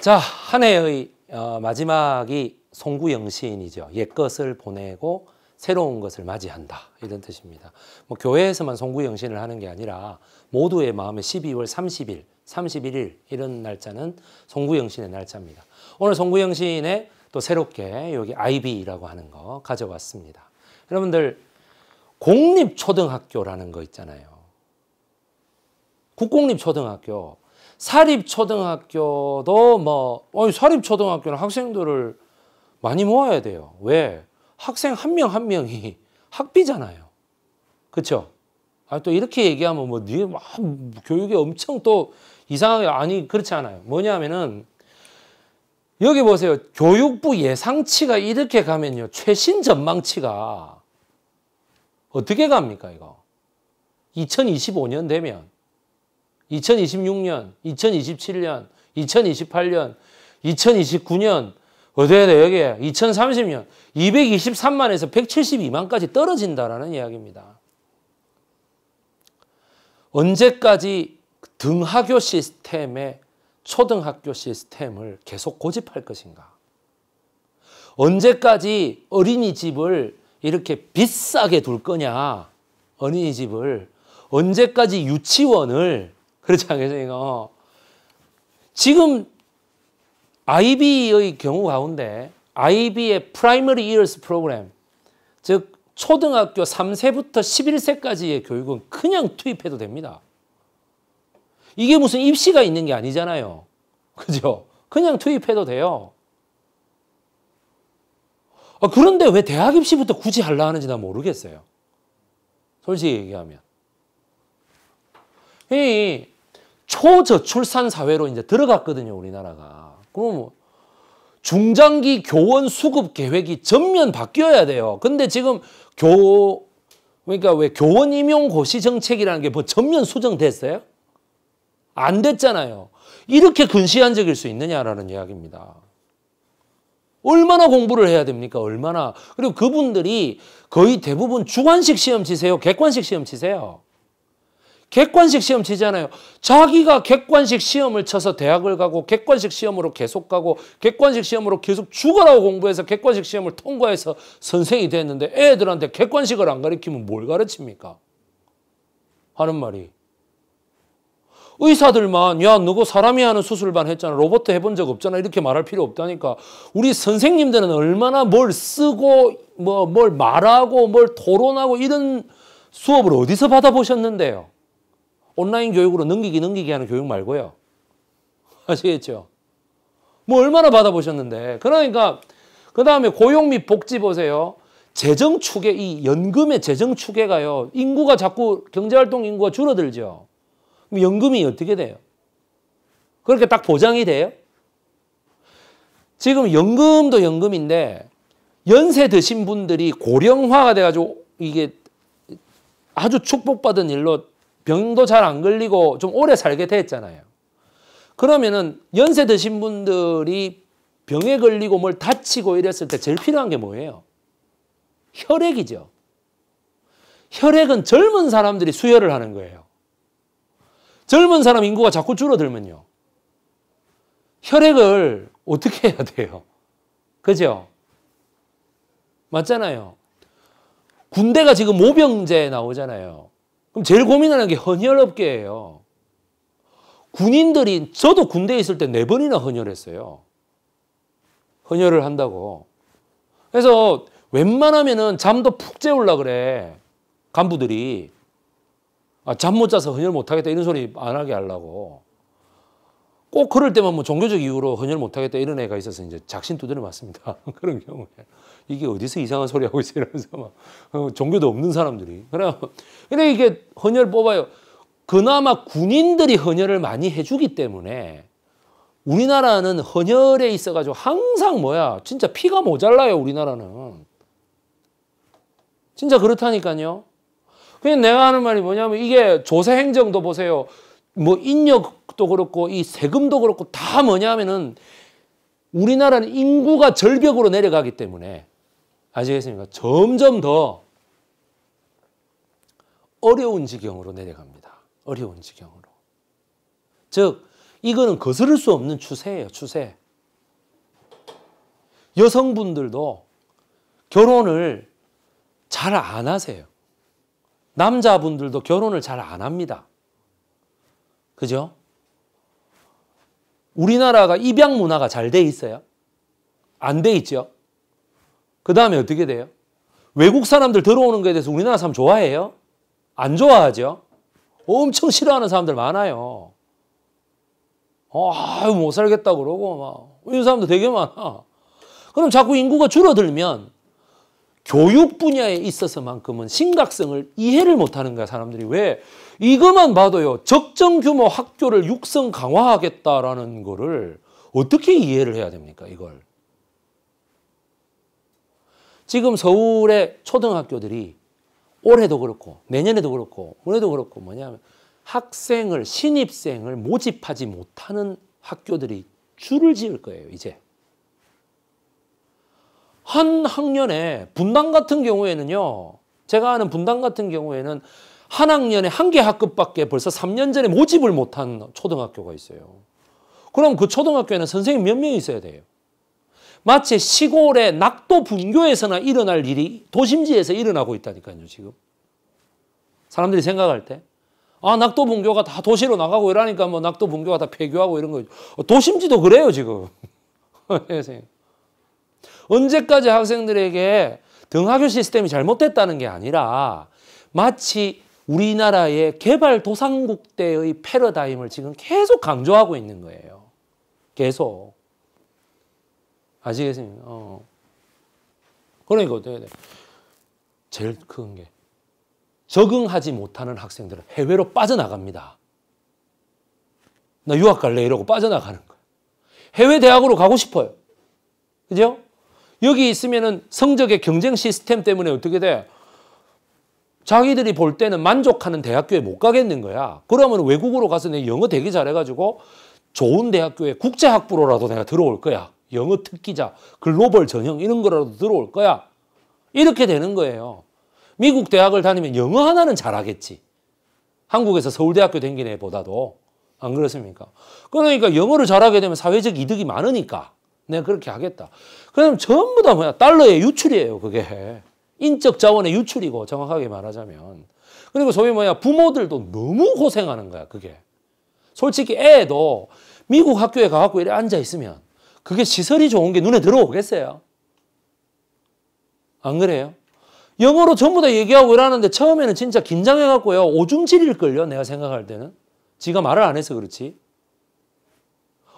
자, 한 해의 어, 마지막이 송구영 신이죠옛 것을 보내고 새로운 것을 맞이한다. 이런 뜻입니다. 뭐 교회에서만 송구영 신을 하는 게 아니라 모두의 마음에 12월 30일, 31일 이런 날짜는 송구영 신의 날짜입니다. 오늘 송구영 신인의또 새롭게 여기 IB라고 하는 거 가져왔습니다. 여러분들 공립초등학교라는 거 있잖아요. 국공립초등학교 사립초등학교도 뭐, 어 사립초등학교는 학생들을 많이 모아야 돼요. 왜? 학생 한 명 한 명이 학비잖아요. 그쵸? 아, 또 이렇게 얘기하면 뭐, 니네 막 교육에 엄청 또 이상하게, 아니, 그렇지 않아요. 뭐냐 하면은, 여기 보세요. 교육부 예상치가 이렇게 가면요. 최신 전망치가 어떻게 갑니까, 이거? 2025년 되면 2026년, 2027년, 2028년, 2029년, 어디에 여기에 2030년 223만에서 172만까지 떨어진다라는 이야기입니다. 언제까지 등하교 시스템에 초등학교 시스템을 계속 고집할 것인가? 언제까지 어린이집을 이렇게 비싸게 둘 거냐? 어린이집을 언제까지 유치원을 그렇지 않겠습니까? 어. 지금 IB의 경우 가운데 IB의 Primary Years 프로그램 즉 초등학교 3세부터 11세까지의 교육은 그냥 투입해도 됩니다. 이게 무슨 입시가 있는 게 아니잖아요. 그죠? 그냥 투입해도 돼요. 아, 그런데 왜 대학 입시부터 굳이 하려 하는지 나 모르겠어요. 솔직히 얘기하면. 이 초저출산 사회로 이제 들어갔거든요, 우리나라가. 그럼 뭐 중장기 교원 수급 계획이 전면 바뀌어야 돼요. 근데 지금 교 그러니까 왜 교원 임용 고시 정책이라는 게 뭐 전면 수정됐어요? 안 됐잖아요. 이렇게 근시안적일 수 있느냐라는 이야기입니다. 얼마나 공부를 해야 됩니까? 얼마나. 그리고 그분들이 거의 대부분 주관식 시험 치세요? 객관식 시험 치세요? 객관식 시험 치잖아요. 자기가 객관식 시험을 쳐서 대학을 가고 객관식 시험으로 계속 가고 객관식 시험으로 계속 죽어라고 공부해서 객관식 시험을 통과해서 선생이 됐는데 애들한테 객관식을 안 가르치면 뭘 가르칩니까? 하는 말이 의사들만 야 너고 사람이 하는 수술만 했잖아 로봇 해본 적 없잖아 이렇게 말할 필요 없다니까 우리 선생님들은 얼마나 뭘 쓰고 뭐 뭘 말하고 뭘 토론하고 이런 수업을 어디서 받아보셨는데요 온라인 교육으로 넘기기 넘기기 하는 교육 말고요. 아시겠죠? 뭐 얼마나 받아보셨는데. 그러니까 그 다음에 고용 및 복지 보세요. 재정 추계, 이 연금의 재정 추계가요. 인구가 자꾸 경제활동 인구가 줄어들죠. 그럼 연금이 어떻게 돼요? 그렇게 딱 보장이 돼요? 지금 연금도 연금인데 연세 드신 분들이 고령화가 돼가지고 이게 아주 축복받은 일로 병도 잘 안 걸리고 좀 오래 살게 됐잖아요. 그러면은 연세 드신 분들이 병에 걸리고 뭘 다치고 이랬을 때 제일 필요한 게 뭐예요? 혈액이죠. 혈액은 젊은 사람들이 수혈을 하는 거예요. 젊은 사람 인구가 자꾸 줄어들면요. 혈액을 어떻게 해야 돼요? 그죠? 맞잖아요. 군대가 지금 모병제 나오잖아요. 그럼 제일 고민하는 게 헌혈업계예요. 군인들이 저도 군대에 있을 때 네 번이나 헌혈했어요. 헌혈을 한다고. 그래서 웬만하면은 잠도 푹 재울라 그래. 간부들이. 아, 잠 못 자서 헌혈 못 하겠다 이런 소리 안 하게 하려고. 꼭 그럴 때만 뭐 종교적 이유로 헌혈 못 하겠다 이런 애가 있어서 이제 작신 두드려 맞습니다. 그런 경우에. 이게 어디서 이상한 소리 하고 있어 이러면서 막 어, 종교도 없는 사람들이 그래 근데 이게 헌혈 뽑아요 그나마 군인들이 헌혈을 많이 해주기 때문에 우리나라는 헌혈에 있어가지고 항상 뭐야 진짜 피가 모자라요 우리나라는 진짜 그렇다니까요 그냥 내가 하는 말이 뭐냐면 이게 조세 행정도 보세요 뭐 인력도 그렇고 이 세금도 그렇고 다 뭐냐면은 우리나라는 인구가 절벽으로 내려가기 때문에 아시겠습니까? 점점 더 어려운 지경으로 내려갑니다. 어려운 지경으로. 즉, 이거는 거스를 수 없는 추세예요, 추세. 여성분들도 결혼을 잘 안 하세요. 남자분들도 결혼을 잘 안 합니다. 그죠? 우리나라가 입양 문화가 잘 돼 있어요? 안 돼 있죠? 그 다음에 어떻게 돼요? 외국 사람들 들어오는 거에 대해서 우리나라 사람 좋아해요? 안 좋아하죠? 엄청 싫어하는 사람들 많아요. 어, 아못 살겠다 그러고 막. 이런 사람도 되게 많아. 그럼 자꾸 인구가 줄어들면 교육 분야에 있어서만큼은 심각성을 이해를 못하는 거야, 사람들이. 왜? 이것만 봐도요, 적정 규모 학교를 육성 강화하겠다라는 거를 어떻게 이해를 해야 됩니까, 이걸? 지금 서울의 초등학교들이 올해도 그렇고 내년에도 그렇고 올해도 그렇고 뭐냐면 학생을 신입생을 모집하지 못하는 학교들이 줄을 지을 거예요 이제 한 학년에 분당 같은 경우에는요 제가 아는 분당 같은 경우에는 한 학년에 한 개 학급밖에 벌써 3년 전에 모집을 못한 초등학교가 있어요 그럼 그 초등학교에는 선생님 몇 명이 있어야 돼요 마치 시골의 낙도 분교에서나 일어날 일이 도심지에서 일어나고 있다니까요, 지금. 사람들이 생각할 때. 아, 낙도 분교가 다 도시로 나가고 이러니까 뭐 낙도 분교가 다 폐교하고 이런 거죠. 어, 도심지도 그래요, 지금. 예, 언제까지 학생들에게 등하교 시스템이 잘못됐다는 게 아니라 마치 우리나라의 개발도상국 때의 패러다임을 지금 계속 강조하고 있는 거예요. 계속. 아시겠습니까? 어. 그러니까 어떻게 돼? 제일 큰 게 적응하지 못하는 학생들은 해외로 빠져나갑니다. 나 유학 갈래 이러고 빠져나가는 거예 해외 대학으로 가고 싶어요. 그죠? 여기 있으면은 성적의 경쟁 시스템 때문에 어떻게 돼? 자기들이 볼 때는 만족하는 대학교에 못 가겠는 거야. 그러면 외국으로 가서 내 영어 되게 잘해가지고 좋은 대학교에 국제학부로라도 내가 들어올 거야. 영어 특기자, 글로벌 전형 이런 거라도 들어올 거야. 이렇게 되는 거예요. 미국 대학을 다니면 영어 하나는 잘하겠지. 한국에서 서울대학교 댕기네보다도안 그렇습니까? 그러니까 영어를 잘하게 되면 사회적 이득이 많으니까 내가 그렇게 하겠다. 그럼 전부 다 뭐야? 달러의 유출이에요, 그게. 인적 자원의 유출이고 정확하게 말하자면. 그리고 소위 뭐야? 부모들도 너무 고생하는 거야, 그게. 솔직히 애도 미국 학교에 가갖고 이래 앉아 있으면 그게 시설이 좋은 게 눈에 들어오겠어요? 안 그래요? 영어로 전부 다 얘기하고 이러는데 처음에는 진짜 긴장해갖고요. 오줌 질일걸요. 내가 생각할 때는. 지가 말을 안 해서 그렇지.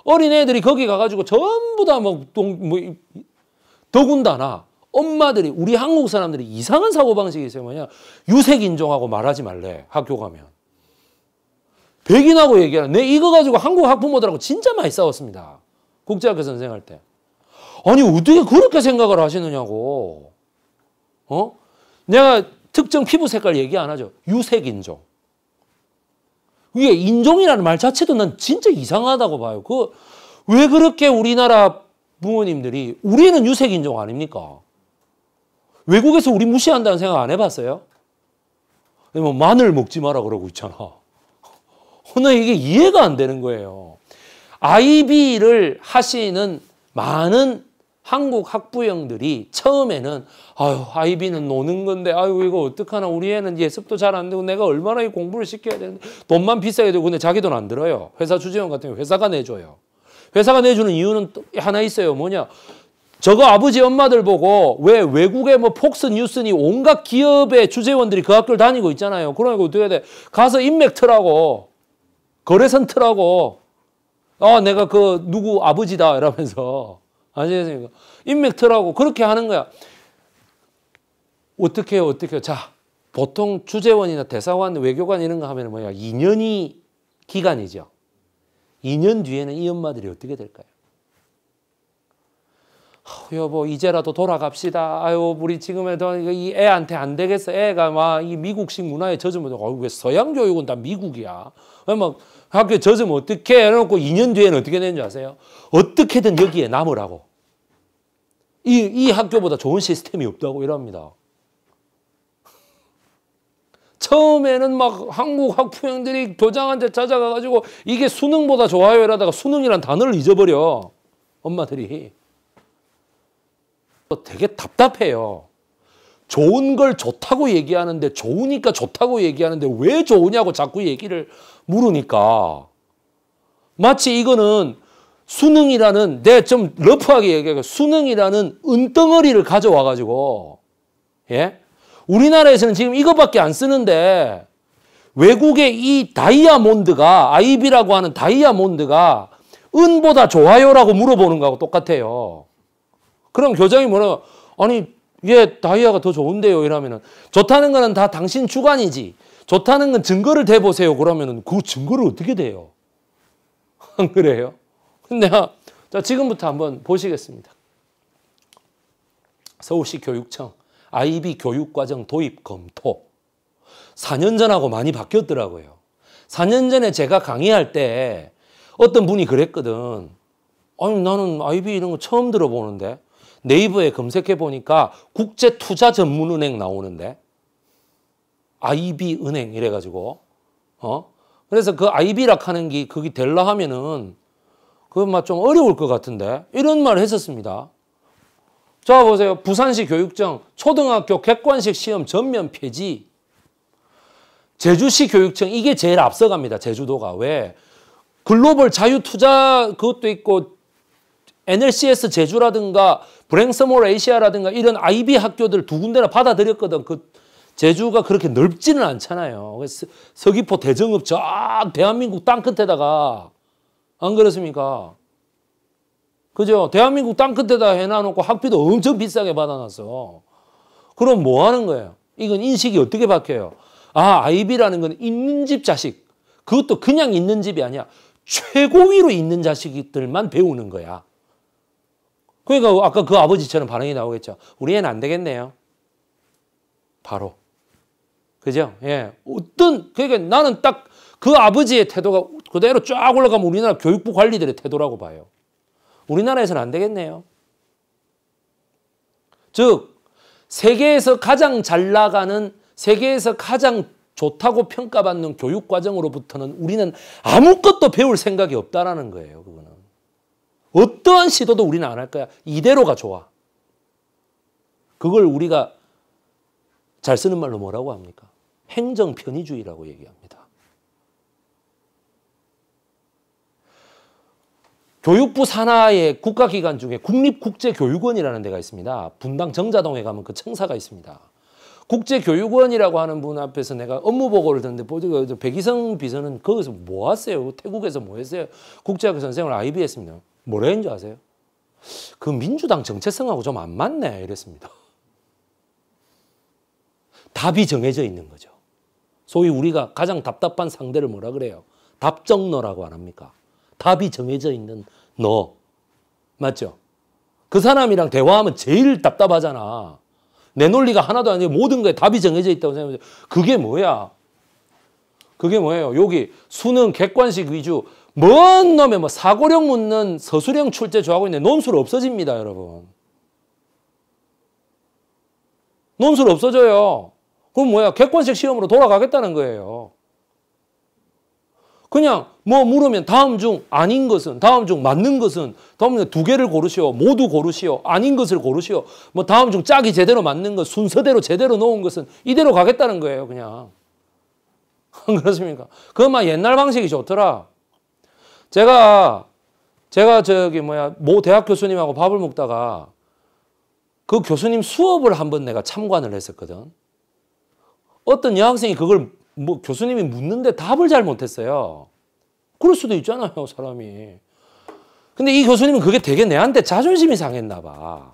어린애들이 거기 가가지고 전부 다뭐 뭐, 뭐 더군다나 엄마들이 우리 한국 사람들이 이상한 사고방식이 있어요. 뭐냐. 유색인종하고 말하지 말래. 학교 가면. 백인하고 얘기하는 내 이거 가지고 한국 학부모들하고 진짜 많이 싸웠습니다. 국제학교 선생 할 때. 아니 어떻게 그렇게 생각을 하시느냐고. 어? 내가 특정 피부 색깔 얘기 안 하죠. 유색 인종. 이게 인종이라는 말 자체도 난 진짜 이상하다고 봐요. 그 왜 그렇게 우리나라 부모님들이 우리는 유색 인종 아닙니까? 외국에서 우리 무시한다는 생각 안 해봤어요? 뭐 마늘 먹지 마라 그러고 있잖아. 나 이게 이해가 안 되는 거예요. IB를 하시는 많은 한국 학부형들이 처음에는 아유 아이비는 노는 건데 아유 이거 어떡하나 우리 애는 예습도 잘 안 되고 내가 얼마나 이 공부를 시켜야 되는데 돈만 비싸게 되고 근데 자기 돈 안 들어요. 회사 주재원 같은 경우 회사가 내줘요. 회사가 내주는 이유는 하나 있어요. 뭐냐 저거 아버지 엄마들 보고 왜외국에뭐 폭스 뉴스니 온갖 기업의 주재원들이 그 학교를 다니고 있잖아요. 그러니까 어떻게 해야 돼? 가서 인맥 틀라고 거래선 틀라고 어, 내가 그 누구 아버지다 이러면서 아시겠습니까? 예, 예. 인맥 틀라고 그렇게 하는 거야. 어떻게 해요? 어떻게 해요? 자, 보통 주재원이나 대사관, 외교관 이런 거 하면 뭐야? 2년이 기간이죠. 2년 뒤에는 이 엄마들이 어떻게 될까요? 어, 여보 이제라도 돌아갑시다. 아유 우리 지금에도 이 애한테 안 되겠어. 애가 막 이 미국식 문화에 젖으면 아왜 서양 교육은 다 미국이야. 막 뭐 학교에 젖으면 어떻게 해놓고 2년 뒤에는 어떻게 되는 지 아세요? 어떻게든 여기에 남으라고. 이, 이 학교보다 좋은 시스템이 없다고 이럽니다. 처음에는 막 한국 학부형들이 교장한테 찾아가가지고 이게 수능보다 좋아요 이러다가 수능이란 단어를 잊어버려. 엄마들이. 되게 답답해요. 좋은 걸 좋다고 얘기하는데 좋으니까 좋다고 얘기하는데 왜 좋으냐고 자꾸 얘기를 물으니까 마치 이거는 수능이라는 내 좀 러프하게 얘기하고 수능이라는 은덩어리를 가져와 가지고 예 우리나라에서는 지금 이것밖에안 쓰는데 외국의 이 다이아몬드가 아이비라고 하는 다이아몬드가 은보다 좋아요라고 물어보는 거하고 똑같아요. 그럼 교장이 뭐라 아니 예, 다이아가 더 좋은데요. 이러면은 좋다는 거는 다 당신 주관이지. 좋다는 건 증거를 대보세요. 그러면은 그 증거를 어떻게 돼요? 안 그래요? 근데 아, 자, 지금부터 한번 보시겠습니다. 서울시 교육청 IB 교육과정 도입 검토. 4년 전하고 많이 바뀌었더라고요. 4년 전에 제가 강의할 때 어떤 분이 그랬거든. 아니, 나는 IB 이런 거 처음 들어보는데. 네이버에 검색해 보니까 국제투자전문은행 나오는데 IB은행 이래가지고 어 그래서 그 IB락 하는 게 그게 될라 하면은 그건 막좀 어려울 것 같은데 이런 말을 했었습니다. 자 보세요 부산시 교육청 초등학교 객관식 시험 전면 폐지 제주시 교육청 이게 제일 앞서갑니다 제주도가 왜 글로벌 자유투자 그것도 있고 NLCS 제주라든가 브랭스몰 에이시아라든가 이런 IB 학교들 두 군데나 받아들였거든. 그 제주가 그렇게 넓지는 않잖아요. 그래서 서귀포 대정읍 저 대한민국 땅 끝에다가 안 그렇습니까? 그죠? 대한민국 땅 끝에다 해놔놓고 학비도 엄청 비싸게 받아놨어. 그럼 뭐 하는 거예요? 이건 인식이 어떻게 바뀌어요? 아, IB라는 건 있는 집 자식. 그것도 그냥 있는 집이 아니야. 최고위로 있는 자식들만 배우는 거야. 그러니까 아까 그 아버지처럼 반응이 나오겠죠. 우리 애는 안 되겠네요. 바로. 그죠? 예. 어떤, 그러니까 나는 딱 그 아버지의 태도가 그대로 쫙 올라가면 우리나라 교육부 관리들의 태도라고 봐요. 우리나라에서는 안 되겠네요. 즉, 세계에서 가장 잘 나가는, 세계에서 가장 좋다고 평가받는 교육 과정으로부터는 우리는 아무것도 배울 생각이 없다라는 거예요, 그거는. 어떠한 시도도 우리는 안 할 거야. 이대로가 좋아. 그걸 우리가 잘 쓰는 말로 뭐라고 합니까? 행정 편의주의라고 얘기합니다. 교육부 산하의 국가기관 중에 국립국제교육원이라는 데가 있습니다. 분당 정자동에 가면 그 청사가 있습니다. 국제교육원이라고 하는 분 앞에서 내가 업무보고를 듣는데 그 백이성 비서는 거기서 뭐 하세요? 태국에서 뭐 했어요? 국제학교 선생을 IB 했습니다. 뭐라 했는지 아세요? 그 민주당 정체성하고 좀 안 맞네 이랬습니다. 답이 정해져 있는 거죠. 소위 우리가 가장 답답한 상대를 뭐라 그래요? 답정너라고 안 합니까? 답이 정해져 있는 너. 맞죠? 그 사람이랑 대화하면 제일 답답하잖아. 내 논리가 하나도 아니고 모든 거에 답이 정해져 있다고 생각하면 그게 뭐야? 그게 뭐예요? 여기 수능 객관식 위주 먼 놈의 뭐 사고령 묻는 서술형 출제 좋아하고 있는데 논술 없어집니다, 여러분. 논술 없어져요. 그럼 뭐야? 객관식 시험으로 돌아가겠다는 거예요. 그냥 뭐 물으면 다음 중 아닌 것은 다음 중 맞는 것은 다음 중 두 개를 고르시오 모두 고르시오 아닌 것을 고르시오 뭐 다음 중 짝이 제대로 맞는 것 순서대로 제대로 놓은 것은 이대로 가겠다는 거예요 그냥 안 그렇습니까? 그만 옛날 방식이 좋더라. 제가 제가 저기 뭐야 모 대학 교수님하고 밥을 먹다가 그 교수님 수업을 한번 내가 참관을 했었거든. 어떤 여학생이 그걸 뭐 교수님이 묻는데 답을 잘 못했어요. 그럴 수도 있잖아요, 사람이. 근데 이 교수님은 그게 되게 내한테 자존심이 상했나 봐.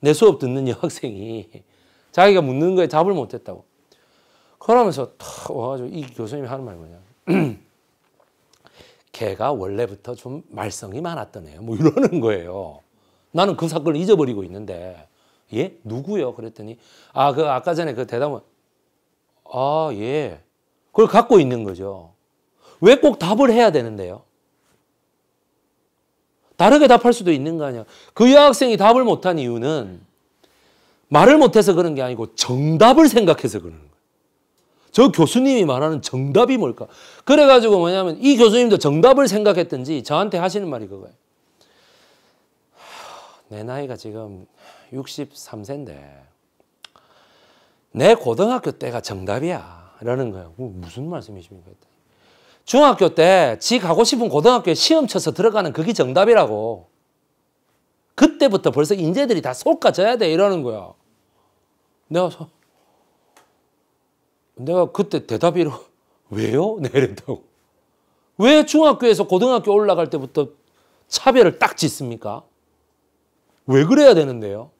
내 수업 듣는 여학생이 자기가 묻는 거에 답을 못했다고. 그러면서 탁 와가지고 이 교수님이 하는 말이 뭐냐. 걔가 원래부터 좀 말썽이 많았던 애요. 뭐 이러는 거예요. 나는 그 사건을 잊어버리고 있는데, 예? 누구요? 그랬더니, 아, 그 아까 전에 그 대답은, 아, 예. 그걸 갖고 있는 거죠. 왜 꼭 답을 해야 되는데요? 다르게 답할 수도 있는 거 아니야. 그 여학생이 답을 못한 이유는 말을 못해서 그런 게 아니고 정답을 생각해서 그러 거예요. 저 교수님이 말하는 정답이 뭘까? 그래가지고 뭐냐면 이 교수님도 정답을 생각했든지 저한테 하시는 말이 그거예요. 내 나이가 지금 63세인데 내 고등학교 때가 정답이야 라는 거예요. 무슨 말씀이십니까? 중학교 때 지 가고 싶은 고등학교에 시험 쳐서 들어가는 그게 정답이라고. 그때부터 벌써 인재들이 다 속가져야 돼 이러는 거야. 내가 내가 그때 대답이 로 왜요? 내랬다고. 네, 왜 중학교에서 고등학교 올라갈 때부터 차별을 딱 짓습니까? 왜 그래야 되는데요?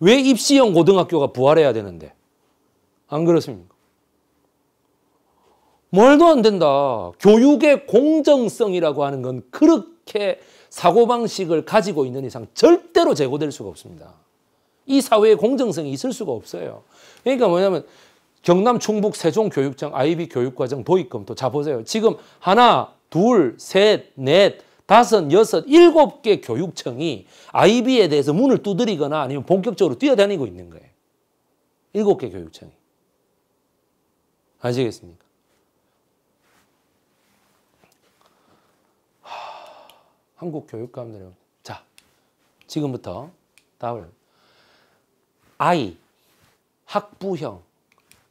왜 입시형 고등학교가 부활해야 되는데? 안 그렇습니까? 말도 안 된다. 교육의 공정성이라고 하는 건 그렇게 사고방식을 가지고 있는 이상 절대로 제고될 수가 없습니다. 이 사회의 공정성이 있을 수가 없어요. 그러니까 뭐냐면 경남 충북 세종 교육청 IB 교육과정 도입검토. 자 보세요. 지금 하나, 둘, 셋, 넷, 다섯, 여섯, 일곱 개 교육청이 IB에 대해서 문을 두드리거나 아니면 본격적으로 뛰어다니고 있는 거예요. 일곱 개 교육청이. 아시겠습니까? 하... 한국 교육감들 자, 지금부터 다음 I 학부형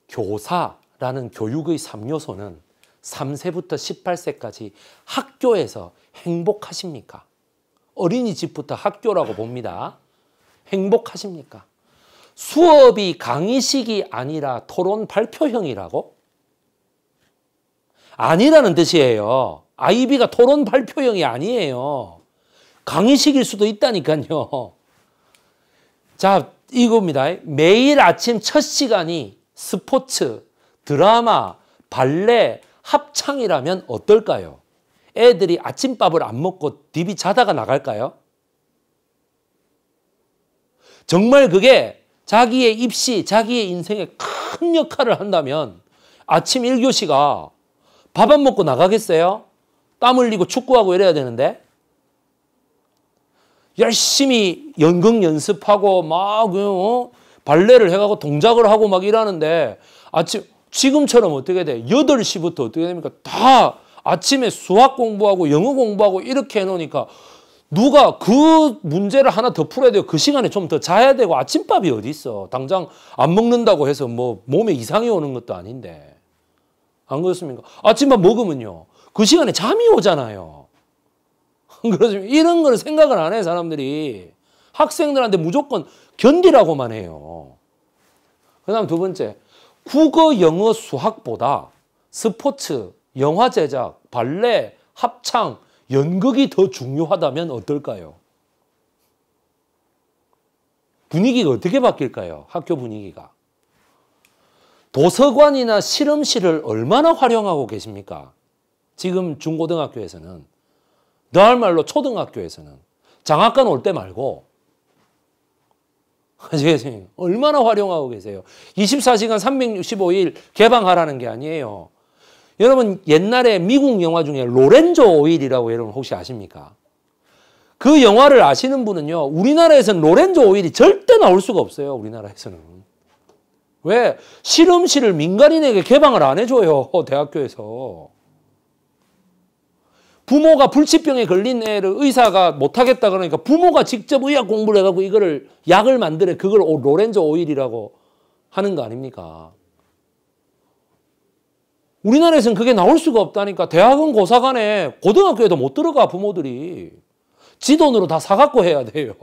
교사라는 교육의 3요소는 3세부터 18세까지 학교에서 행복하십니까? 어린이집부터 학교라고 봅니다. 행복하십니까? 수업이 강의식이 아니라 토론 발표형이라고? 아니라는 뜻이에요. IB가 토론 발표형이 아니에요. 강의식일 수도 있다니까요. 자, 이겁니다. 매일 아침 첫 시간이 스포츠, 드라마, 발레, 합창이라면 어떨까요? 애들이 아침밥을 안 먹고 디비 자다가 나갈까요? 정말 그게 자기의 입시, 자기의 인생에 큰 역할을 한다면 아침 1교시가 밥 안 먹고 나가겠어요? 땀 흘리고 축구하고 이래야 되는데 열심히 연극 연습하고 막 어? 발레를 해가고 동작을 하고 막 일하는데 아침 지금처럼 어떻게 돼? 8시부터 어떻게 됩니까? 다 아침에 수학 공부하고 영어 공부하고 이렇게 해놓으니까 누가 그 문제를 하나 더 풀어야 돼요. 그 시간에 좀 더 자야 되고 아침밥이 어디 있어. 당장 안 먹는다고 해서 뭐 몸에 이상이 오는 것도 아닌데. 안 그렇습니까? 아침밥 먹으면요. 그 시간에 잠이 오잖아요. 그렇습니까? 이런 걸 생각을 안 해, 요 사람들이. 학생들한테 무조건 견디라고만 해요. 그 다음 두 번째, 국어, 영어, 수학보다 스포츠, 영화 제작, 발레, 합창, 연극이 더 중요하다면 어떨까요? 분위기가 어떻게 바뀔까요? 학교 분위기가. 도서관이나 실험실을 얼마나 활용하고 계십니까? 지금 중고등학교에서는. 너할 말로 초등학교에서는. 장학관 올때 말고 아시겠어요? 예, 예. 얼마나 활용하고 계세요? 24시간 365일 개방하라는 게 아니에요. 여러분 옛날에 미국 영화 중에 로렌조 오일이라고 여러분 혹시 아십니까? 그 영화를 아시는 분은요. 우리나라에서는 로렌조 오일이 절대 나올 수가 없어요. 우리나라에서는. 왜? 실험실을 민간인에게 개방을 안 해줘요. 대학교에서. 부모가 불치병에 걸린 애를 의사가 못하겠다 그러니까 부모가 직접 의학 공부를 해갖고 이거를 약을 만들어 그걸 로렌조 오일이라고 하는 거 아닙니까? 우리나라에서는 그게 나올 수가 없다니까 대학은 고사관에 고등학교에도 못 들어가 부모들이 지 돈으로 다 사갖고 해야 돼요.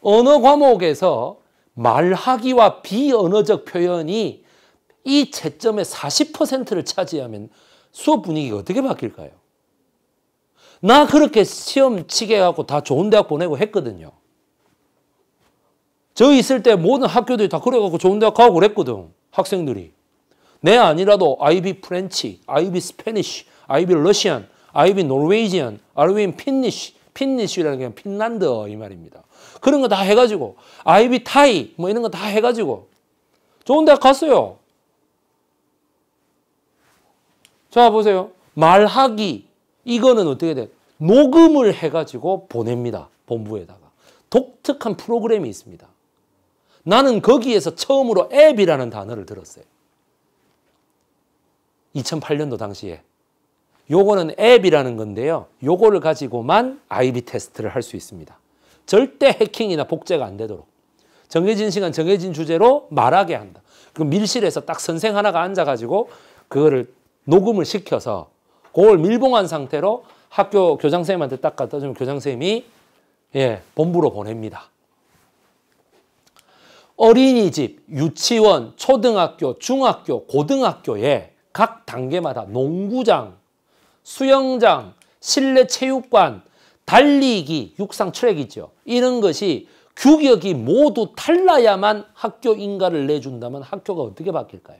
언어 예. 과목에서 말하기와 비언어적 표현이 이 채점의 40%를 차지하면 수업 분위기가 어떻게 바뀔까요? 나 그렇게 시험 치게 해갖고 다 좋은 대학 보내고 했거든요. 저 있을 때 모든 학교들이 다 그래갖고 좋은 대학 가고 그랬거든. 학생들이. 내 아니라도 아이비 프렌치, 아이비 스페니쉬, 아이비 러시안, 아이비 노르웨이지안, 아르웨 핀니쉬, 핀니쉬라는 게핀란드이 말입니다. 그런 거 다 해가지고 아이비 타이 뭐 이런 거 다 해가지고 좋은 대학 갔어요. 자, 보세요. 말하기. 이거는 어떻게 돼? 녹음을 해가지고 보냅니다. 본부에다가. 독특한 프로그램이 있습니다. 나는 거기에서 처음으로 앱이라는 단어를 들었어요. 2008년도 당시에. 요거는 앱이라는 건데요. 요거를 가지고만 IB 테스트를 할 수 있습니다. 절대 해킹이나 복제가 안 되도록. 정해진 시간, 정해진 주제로 말하게 한다. 그럼 밀실에서 딱 선생 하나가 앉아가지고 그거를 녹음을 시켜서 그걸 밀봉한 상태로 학교 교장 선생님한테 딱 갖다 주면 교장 선생님이 예, 본부로 보냅니다. 어린이집, 유치원, 초등학교, 중학교, 고등학교에 각 단계마다 농구장, 수영장, 실내 체육관, 달리기, 육상 트랙이죠. 이런 것이 규격이 모두 달라야만 학교 인가를 내준다면 학교가 어떻게 바뀔까요?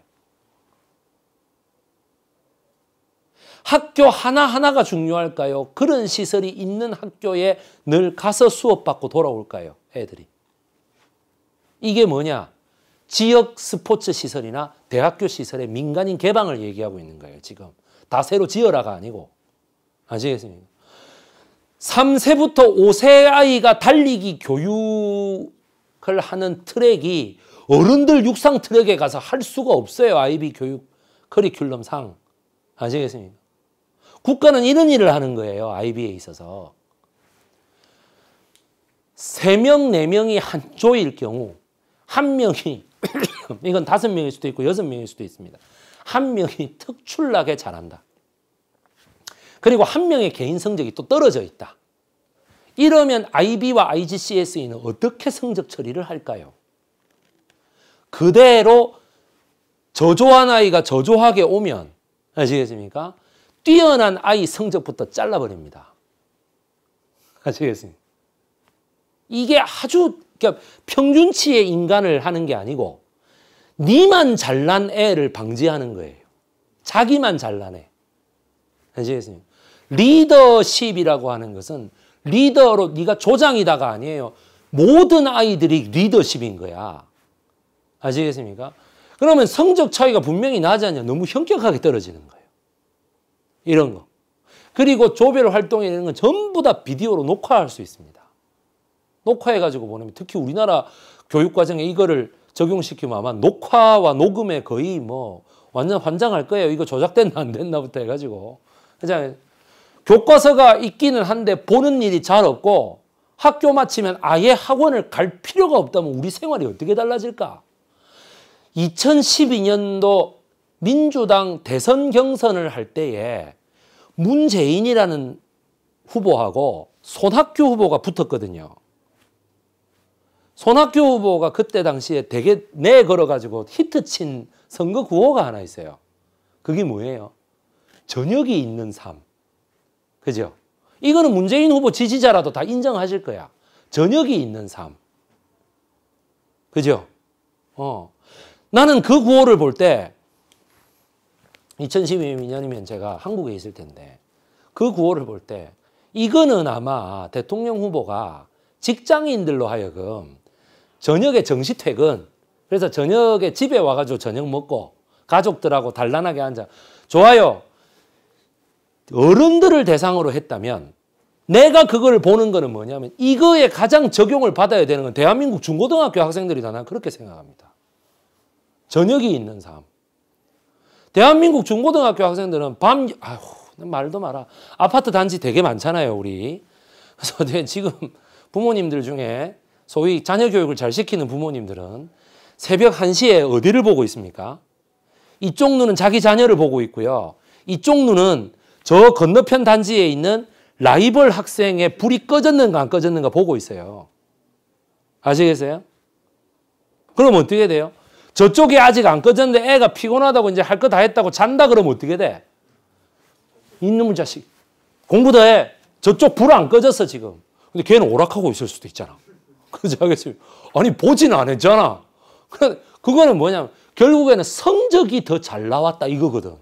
학교 하나하나가 중요할까요? 그런 시설이 있는 학교에 늘 가서 수업받고 돌아올까요? 애들이. 이게 뭐냐? 지역 스포츠 시설이나 대학교 시설의 민간인 개방을 얘기하고 있는 거예요, 지금. 다 새로 지어라가 아니고. 아시겠습니까? 3세부터 5세 아이가 달리기 교육을 하는 트랙이 어른들 육상 트랙에 가서 할 수가 없어요. 아이비 교육 커리큘럼 상. 아시겠습니까? 국가는 이런 일을 하는 거예요. IB에 있어서. 3명, 4명이 한 조일 경우 한 명이 이건 5명일 수도 있고 6명일 수도 있습니다. 한 명이 특출나게 잘한다. 그리고 한 명의 개인 성적이 또 떨어져 있다. 이러면 IB와 IGCSE는 어떻게 성적 처리를 할까요? 그대로 저조한 아이가 저조하게 오면 아시겠습니까? 뛰어난 아이 성적부터 잘라버립니다. 아시겠습니까? 이게 아주 그러니까 평균치의 인간을 하는 게 아니고 니만 잘난 애를 방지하는 거예요. 자기만 잘난 애. 아시겠습니까? 리더십이라고 하는 것은 리더로 네가 조장이다가 아니에요. 모든 아이들이 리더십인 거야. 아시겠습니까? 그러면 성적 차이가 분명히 나지 않냐? 너무 현격하게 떨어지는 거예요. 이런 거. 그리고 조별 활동 에 있는 건 전부 다 비디오로 녹화할 수 있습니다. 녹화해가지고 보내면 특히 우리나라 교육과정에 이거를 적용시키면 아마 녹화와 녹음에 거의 뭐 완전 환장할 거예요. 이거 조작됐나 안 됐나부터 해가지고. 그냥 교과서가 있기는 한데 보는 일이 잘 없고 학교 마치면 아예 학원을 갈 필요가 없다면 우리 생활이 어떻게 달라질까? 2012년도 민주당 대선 경선을 할 때에 문재인이라는 후보하고 손학규 후보가 붙었거든요. 손학규 후보가 그때 당시에 되게 내 걸어가지고 히트친 선거 구호가 하나 있어요. 그게 뭐예요? 저녁이 있는 삶. 그죠? 이거는 문재인 후보 지지자라도 다 인정하실 거야. 저녁이 있는 삶. 그죠? 어. 나는 그 구호를 볼때 2012년이면 제가 한국에 있을 텐데 그 구호를 볼 때 이거는 아마 대통령 후보가 직장인들로 하여금 저녁에 정시 퇴근 그래서 저녁에 집에 와가지고 저녁 먹고 가족들하고 단란하게 앉아 좋아요 어른들을 대상으로 했다면 내가 그걸 보는 거는 뭐냐면 이거에 가장 적용을 받아야 되는 건 대한민국 중고등학교 학생들이 다난 그렇게 생각합니다. 저녁이 있는 삶. 대한민국 중고등학교 학생들은 밤, 아휴, 말도 마라. 아파트 단지 되게 많잖아요, 우리. 그래서 지금 부모님들 중에 소위 자녀 교육을 잘 시키는 부모님들은 새벽 1시에 어디를 보고 있습니까? 이쪽 눈은 자기 자녀를 보고 있고요. 이쪽 눈은 저 건너편 단지에 있는 라이벌 학생의 불이 꺼졌는가 안 꺼졌는가 보고 있어요. 아시겠어요? 그럼 어떻게 돼요? 저쪽이 아직 안 꺼졌는데 애가 피곤하다고 이제 할 거 다 했다고 잔다 그러면 어떻게 돼? 있는 자식. 공부 더 해. 저쪽 불 안 꺼졌어, 지금. 근데 걔는 오락하고 있을 수도 있잖아. 그지 알겠습니 아니, 보진 않았잖아. 그거는 뭐냐면, 결국에는 성적이 더 잘 나왔다 이거거든.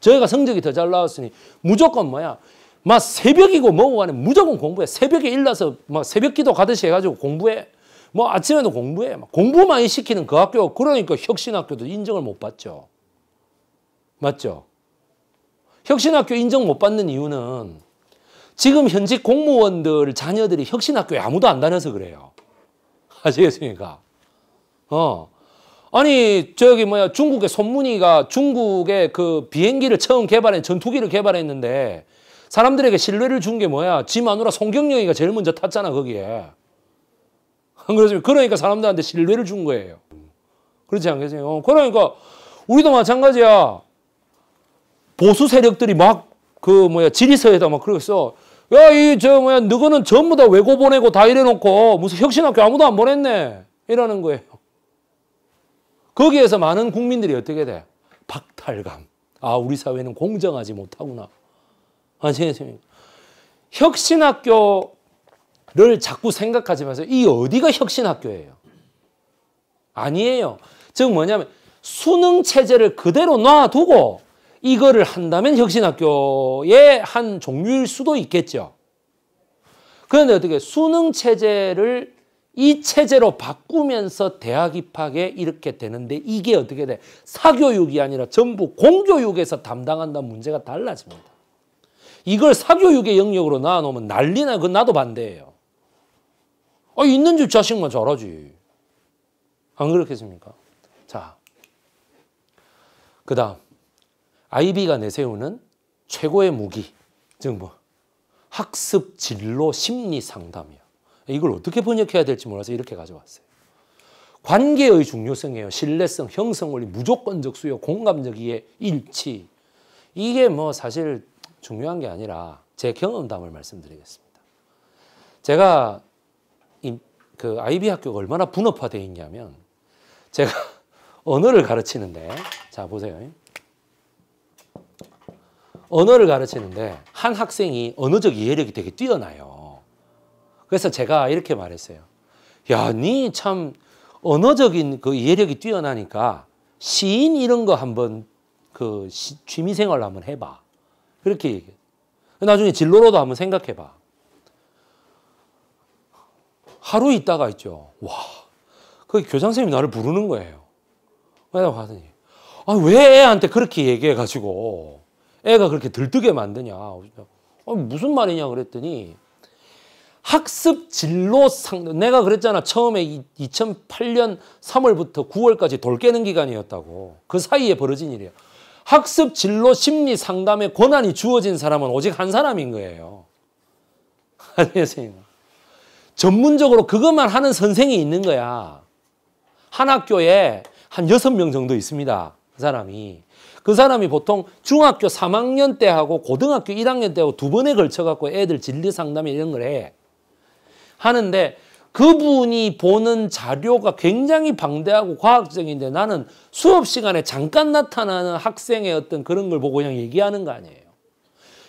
저희가 성적이 더 잘 나왔으니 무조건 뭐야? 막 새벽이고 뭐고 간에 무조건 공부해. 새벽에 일어나서 막 새벽 기도 가듯이 해가지고 공부해. 뭐 아침에도 공부해. 공부 많이 시키는 그 학교, 그러니까 혁신학교도 인정을 못 받죠. 맞죠? 혁신학교 인정 못 받는 이유는 지금 현직 공무원들 자녀들이 혁신학교에 아무도 안 다녀서 그래요. 아시겠습니까? 어. 아니, 저기 뭐야, 중국의 손문이가 중국의 그 비행기를 처음 개발한 전투기를 개발했는데 사람들에게 신뢰를 준 게 뭐야? 지 마누라 송경영이가 제일 먼저 탔잖아, 거기에. 안그렇습니 그러니까 사람들한테 신뢰를 준 거예요. 그렇지 않겠어요? 어, 그러니까 우리도 마찬가지야. 보수 세력들이 막 그 뭐야 지리서에다 막 그랬어. 야이 저 뭐야 너거는 전부 다 외고 보내고 다 이래놓고 무슨 혁신학교 아무도 안 보냈네 이러는 거예요. 거기에서 많은 국민들이 어떻게 돼? 박탈감. 아 우리 사회는 공정하지 못하구나. 안생각습니까 혁신학교 를 자꾸 생각하지면서 이 어디가 혁신학교예요? 아니에요. 즉 뭐냐면 수능 체제를 그대로 놔두고 이거를 한다면 혁신학교의 한 종류일 수도 있겠죠. 그런데 어떻게 수능 체제를 이 체제로 바꾸면서 대학 입학에 이렇게 되는데 이게 어떻게 돼? 사교육이 아니라 전부 공교육에서 담당한다는 문제가 달라집니다. 이걸 사교육의 영역으로 나놓으면 난리나 그 나도 반대예요. 아, 있는 집 자식만 잘하지. 안 그렇겠습니까? 자, 그 다음 IB가 내세우는 최고의 무기, 즉 뭐, 학습 진로 심리 상담이요. 이걸 어떻게 번역해야 될지 몰라서 이렇게 가져왔어요. 관계의 중요성이에요. 신뢰성, 형성 원리, 무조건적 수요, 공감적이의 일치. 이게 뭐 사실 중요한 게 아니라 제 경험담을 말씀드리겠습니다. 제가 그 아이비 학교가 얼마나 분업화되어 있냐면 제가 언어를 가르치는데 자 보세요. 언어를 가르치는데 한 학생이 언어적 이해력이 되게 뛰어나요. 그래서 제가 이렇게 말했어요. 야, 니 참 언어적인 그 이해력이 뛰어나니까 시인 이런 거 한번 그 취미생활 한번 해봐. 그렇게 얘기해. 나중에 진로로도 한번 생각해봐. 하루 있다가 있죠. 와, 그 교장선생님이 나를 부르는 거예요. 왜냐고 하더니, 아, 왜 애한테 그렇게 얘기해가지고 애가 그렇게 들뜨게 만드냐. 아, 무슨 말이냐 그랬더니 학습 진로 상, 내가 그랬잖아. 처음에 2008년 3월부터 9월까지 돌 깨는 기간이었다고. 그 사이에 벌어진 일이야. 학습 진로 심리 상담의 권한이 주어진 사람은 오직 한 사람인 거예요. 안녕하세요. 전문적으로 그것만 하는 선생이 있는 거야. 한 학교에 한 여섯 명 정도 있습니다. 그 사람이. 그 사람이 보통 중학교 3학년 때하고 고등학교 1학년 때하고 두 번에 걸쳐갖고 애들 진리 상담이 런걸 해. 하는데 그분이 보는 자료가 굉장히 방대하고 과학적인데 나는 수업 시간에 잠깐 나타나는 학생의 어떤 그런 걸 보고 그냥 얘기하는 거 아니에요.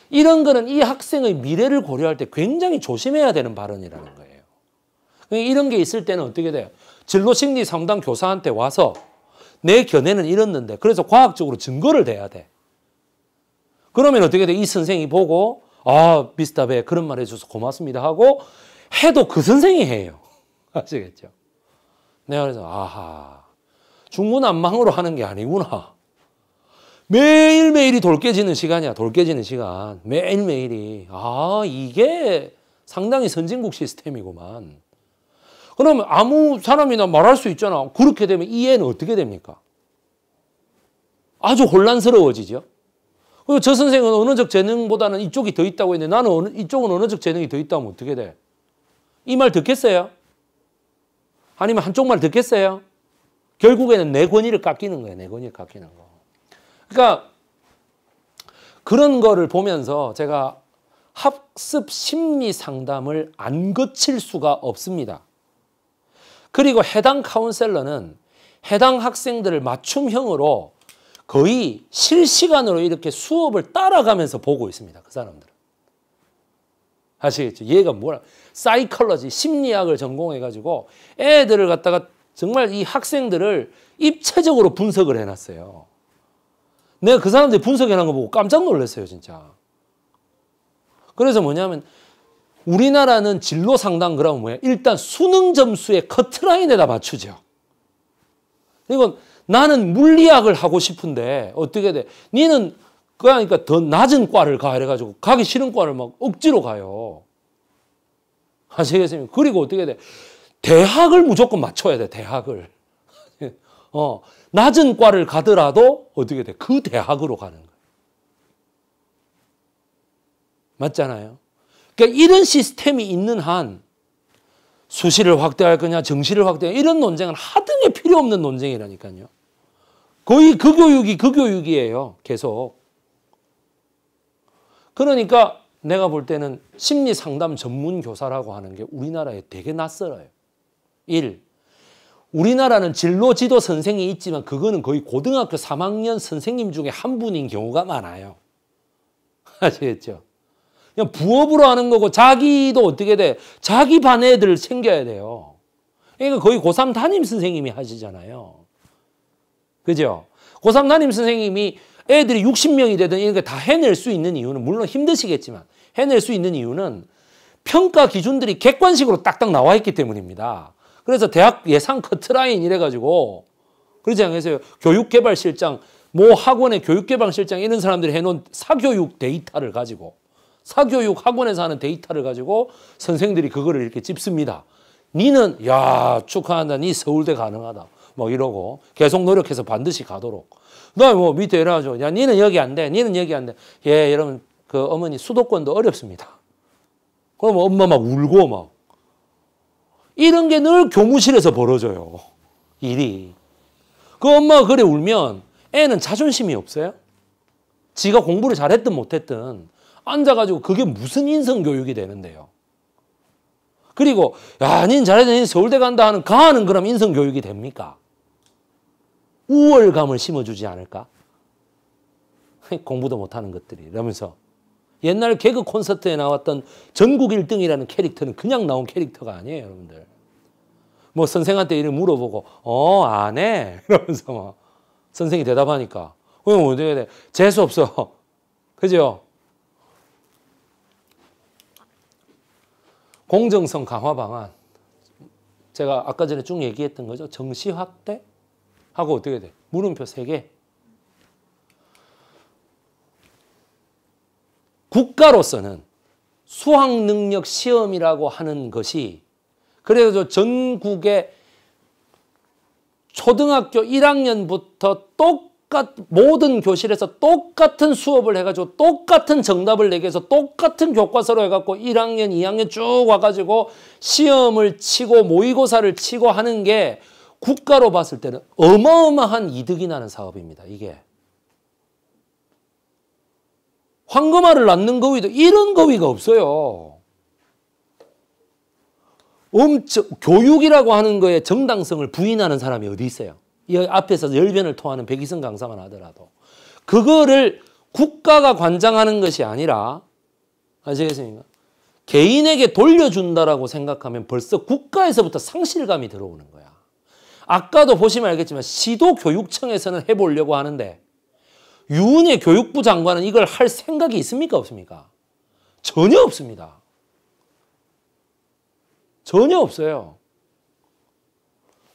이런 거는 이 학생의 미래를 고려할 때 굉장히 조심해야 되는 발언이라는 거예요. 이런 게 있을 때는 어떻게 돼요? 진로심리 상담 교사한테 와서 내 견해는 이렇는데 그래서 과학적으로 증거를 대야 돼. 그러면 어떻게 돼? 이 선생이 보고 아 미스터베 그런 말 해줘서 고맙습니다 하고 해도 그 선생이 해요. 아시겠죠? 내가 그래서 아하 중문 안망으로 하는 게 아니구나. 매일매일이 돌 깨지는 시간이야. 돌 깨지는 시간. 매일매일이. 아 이게 상당히 선진국 시스템이구만. 그러면 아무 사람이나 말할 수 있잖아. 그렇게 되면 이 애는 어떻게 됩니까? 아주 혼란스러워지죠. 그리고 저 선생은 언어적 재능보다는 이쪽이 더 있다고 했는데 나는 어느, 이쪽은 언어적 재능이 더 있다면 어떻게 돼? 이 말 듣겠어요? 아니면 한쪽 말 듣겠어요? 결국에는 내 권위를 깎이는 거예요. 내 권위를 깎이는 거. 그러니까 그런 거를 보면서 제가 학습 심리 상담을 안 거칠 수가 없습니다. 그리고 해당 카운셀러는 해당 학생들을 맞춤형으로 거의 실시간으로 이렇게 수업을 따라가면서 보고 있습니다. 그 사람들은. 아시겠죠? 얘가 뭐라 사이컬러지 심리학을 전공해 가지고 애들을 갖다가 정말 이 학생들을 입체적으로 분석을 해 놨어요. 내가 그 사람들이 분석해 놓은 거 보고 깜짝 놀랐어요, 진짜. 그래서 뭐냐면 우리나라는 진로 상담 그러면 뭐예 일단 수능 점수의 커트라인에다 맞추죠. 이건 나는 물리학을 하고 싶은데 어떻게 돼? 니는 그러니까 더 낮은 과를 가 이래가지고 가기 싫은 과를 막 억지로 가요. 아시겠습니 그리고 어떻게 돼? 대학을 무조건 맞춰야 돼, 대학을. 어, 낮은 과를 가더라도 어떻게 돼? 그 대학으로 가는 거예요. 맞잖아요. 그러니까 이런 시스템이 있는 한 수시를 확대할 거냐 정시를 확대할 거냐 이런 논쟁은 하등에 필요 없는 논쟁이라니까요. 거의 그 교육이 그 교육이에요. 계속. 그러니까 내가 볼 때는 심리 상담 전문 교사라고 하는 게 우리나라에 되게 낯설어요. 1. 우리나라는 진로 지도 선생이 있지만 그거는 거의 고등학교 3학년 선생님 중에 한 분인 경우가 많아요. 아시겠죠? 그냥 부업으로 하는 거고 자기도 어떻게 돼? 자기 반 애들 챙겨야 돼요. 그러니까 거의 고3 담임 선생님이 하시잖아요. 그죠? 고3 담임 선생님이 애들이 60명이 되든 이렇게 다 해낼 수 있는 이유는 물론 힘드시겠지만 해낼 수 있는 이유는 평가 기준들이 객관식으로 딱딱 나와 있기 때문입니다. 그래서 대학 예상 커트라인 이래가지고 그러지 않겠어요? 교육개발실장 모 학원의 교육개발실장 이런 사람들이 해놓은 사교육 데이터를 가지고 사교육 학원에서 하는 데이터를 가지고 선생들이 그거를 이렇게 찝습니다. 니는 야 축하한다. 니 서울대 가능하다. 뭐 이러고 계속 노력해서 반드시 가도록. 너 뭐 밑에 이래가지고 야 니는 여기 안 돼. 니는 여기 안 돼. 예 여러분 그 어머니 수도권도 어렵습니다. 그럼 엄마 막 울고 막 이런 게 늘 교무실에서 벌어져요. 일이. 그 엄마가 그래 울면 애는 자존심이 없어요. 지가 공부를 잘했든 못했든 앉아가지고 그게 무슨 인성교육이 되는데요. 그리고 야, 닌 잘해도 서울대 간다 하는 가하는 그럼 인성교육이 됩니까? 우월감을 심어주지 않을까? 공부도 못하는 것들이 이러면서 옛날 개그 콘서트에 나왔던 전국 1등이라는 캐릭터는 그냥 나온 캐릭터가 아니에요 여러분들 뭐 선생한테 이를 물어보고 어안해 이러면서 막 선생이 대답하니까 왜 어떻게 돼 재수 없어 그죠 공정성 강화 방안. 제가 아까 전에 쭉 얘기했던 거죠. 정시 확대 하고 어떻게 돼? 물음표 3개. 국가로서는 수학 능력 시험이라고 하는 것이 그래서 전국의 초등학교 1학년부터 똑 똑같 모든 교실에서 똑같은 수업을 해가지고 똑같은 정답을 내기 위해서 똑같은 교과서로 해갖고 1학년, 2학년 쭉 와가지고 시험을 치고 모의고사를 치고 하는 게 국가로 봤을 때는 어마어마한 이득이 나는 사업입니다. 이게. 황금알을 낳는 거위도 이런 거위가 없어요. 엄청 교육이라고 하는 거에 정당성을 부인하는 사람이 어디 있어요? 앞에서 열변을 토하는 백이성 강사만 하더라도 그거를 국가가 관장하는 것이 아니라 아시겠습니까? 개인에게 돌려준다라고 생각하면 벌써 국가에서부터 상실감이 들어오는 거야. 아까도 보시면 알겠지만 시도교육청에서는 해보려고 하는데 윤의 교육부 장관은 이걸 할 생각이 있습니까 없습니까? 전혀 없습니다. 전혀 없어요.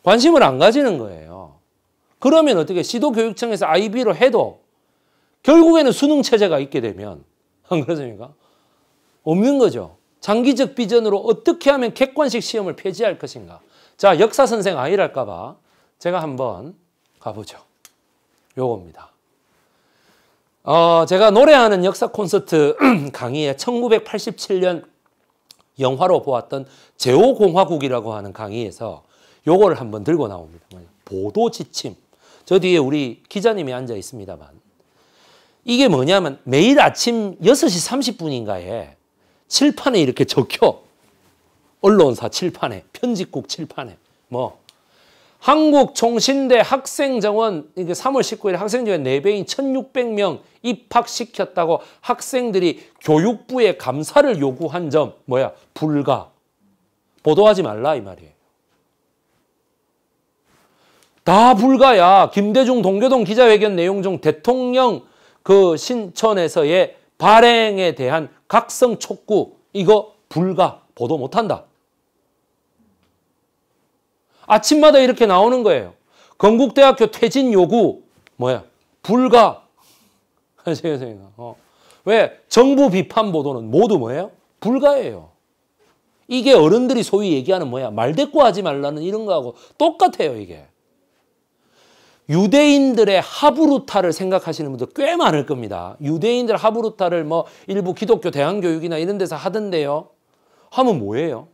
관심을 안 가지는 거예요. 그러면 어떻게 시도교육청에서 IB로 해도 결국에는 수능 체제가 있게 되면 안 그렇습니까? 없는 거죠. 장기적 비전으로 어떻게 하면 객관식 시험을 폐지할 것인가. 자, 역사 선생 아이랄까 봐 제가 한번 가보죠. 요겁니다. 어, 제가 노래하는 역사 콘서트 강의에 1987년 영화로 보았던 제오공화국이라고 하는 강의에서 요거를 한번 들고 나옵니다. 보도 지침. 저 뒤에 우리 기자님이 앉아 있습니다만 이게 뭐냐면 매일 아침 6시 30분인가에 칠판에 이렇게 적혀 언론사 칠판에 편집국 칠판에 뭐 한국총신대 학생정원 이게 3월 19일 학생정원 4배인 1600명 입학시켰다고 학생들이 교육부에 감사를 요구한 점 뭐야 불가 보도하지 말라 이 말이에요. 다 불가야 김대중 동교동 기자회견 내용 중 대통령 그 신천에서의 발행에 대한 각성 촉구 이거 불가 보도 못한다. 아침마다 이렇게 나오는 거예요. 건국대학교 퇴진 요구 뭐야 불가 하세요 어. 왜 정부 비판 보도는 모두 뭐예요? 불가예요. 이게 어른들이 소위 얘기하는 뭐야 말대꾸하지 말라는 이런 거하고 똑같아요 이게. 유대인들의 하부루타를 생각하시는 분들 꽤 많을 겁니다. 유대인들 하부루타를 뭐 일부 기독교 대안교육이나 이런 데서 하던데요. 하면 뭐예요?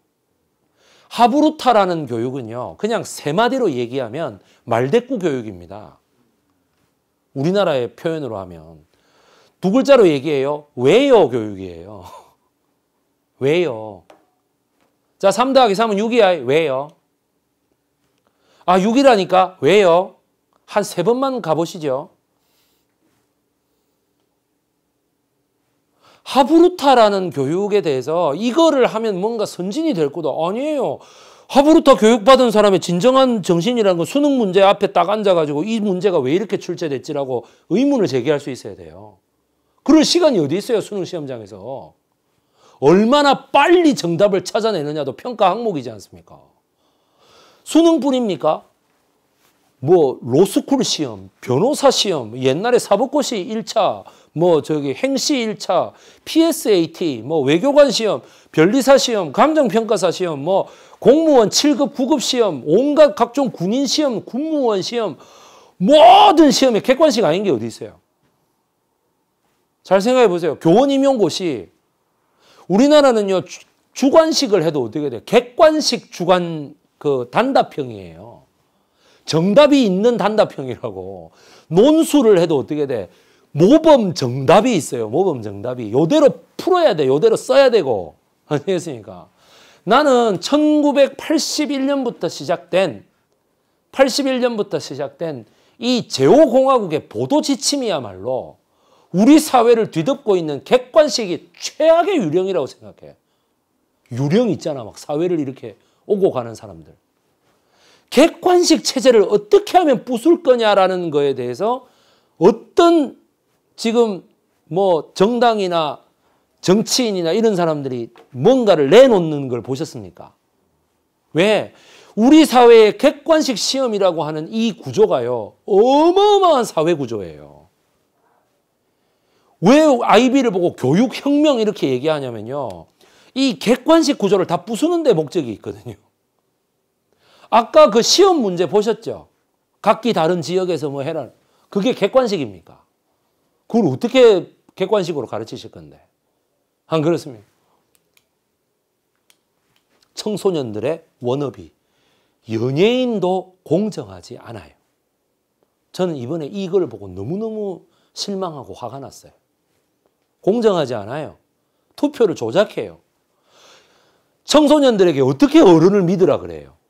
하부루타라는 교육은요. 그냥 세 마디로 얘기하면 말대꾸 교육입니다. 우리나라의 표현으로 하면 두 글자로 얘기해요. 왜요 교육이에요. 왜요? 자, 3 더하기 3은 6이야. 왜요? 아, 6이라니까. 왜요? 한세 번만 가보시죠. 하부르타라는 교육에 대해서 이거를 하면 뭔가 선진이 될 거다. 아니에요. 하부르타 교육받은 사람의 진정한 정신이라는 건 수능 문제 앞에 딱 앉아가지고 이 문제가 왜 이렇게 출제됐지라고 의문을 제기할 수 있어야 돼요. 그럴 시간이 어디 있어요, 수능 시험장에서. 얼마나 빨리 정답을 찾아내느냐도 평가 항목이지 않습니까? 수능뿐입니까? 뭐 로스쿨 시험, 변호사 시험, 옛날에 사법고시 1차, 뭐 저기 행시 1차, PSAT, 뭐 외교관 시험, 변리사 시험, 감정평가사 시험, 뭐 공무원 7급, 9급 시험, 온갖 각종 군인 시험, 군무원 시험, 모든 시험에 객관식 아닌 게 어디 있어요? 잘 생각해 보세요. 교원 임용고시 우리나라는요 주관식을 해도 어떻게 돼요? 객관식 주관 그 단답형이에요. 정답이 있는 단답형이라고 논술을 해도 어떻게 돼? 모범 정답이 있어요. 모범 정답이. 요대로 풀어야 돼. 요대로 써야 되고. 아니겠습니까? 나는 1981년부터 시작된 81년부터 시작된 이 제오공화국의 보도 지침이야말로 우리 사회를 뒤덮고 있는 객관식이 최악의 유령이라고 생각해. 유령 있잖아. 막 사회를 이렇게 오고 가는 사람들. 객관식 체제를 어떻게 하면 부술 거냐라는 거에 대해서 어떤 지금 뭐 정당이나 정치인이나 이런 사람들이 뭔가를 내놓는 걸 보셨습니까? 왜? 우리 사회의 객관식 시험이라고 하는 이 구조가요. 어마어마한 사회 구조예요. 왜 아이비를 보고 교육혁명 이렇게 얘기하냐면요. 이 객관식 구조를 다 부수는 데 목적이 있거든요. 아까 그 시험 문제 보셨죠? 각기 다른 지역에서 뭐 해라. 그게 객관식입니까? 그걸 어떻게 객관식으로 가르치실 건데? 안 그렇습니까? 청소년들의 워너비. 연예인도 공정하지 않아요. 저는 이번에 이걸 보고 너무너무 실망하고 화가 났어요. 공정하지 않아요. 투표를 조작해요. 청소년들에게 어떻게 어른을 믿으라 그래요?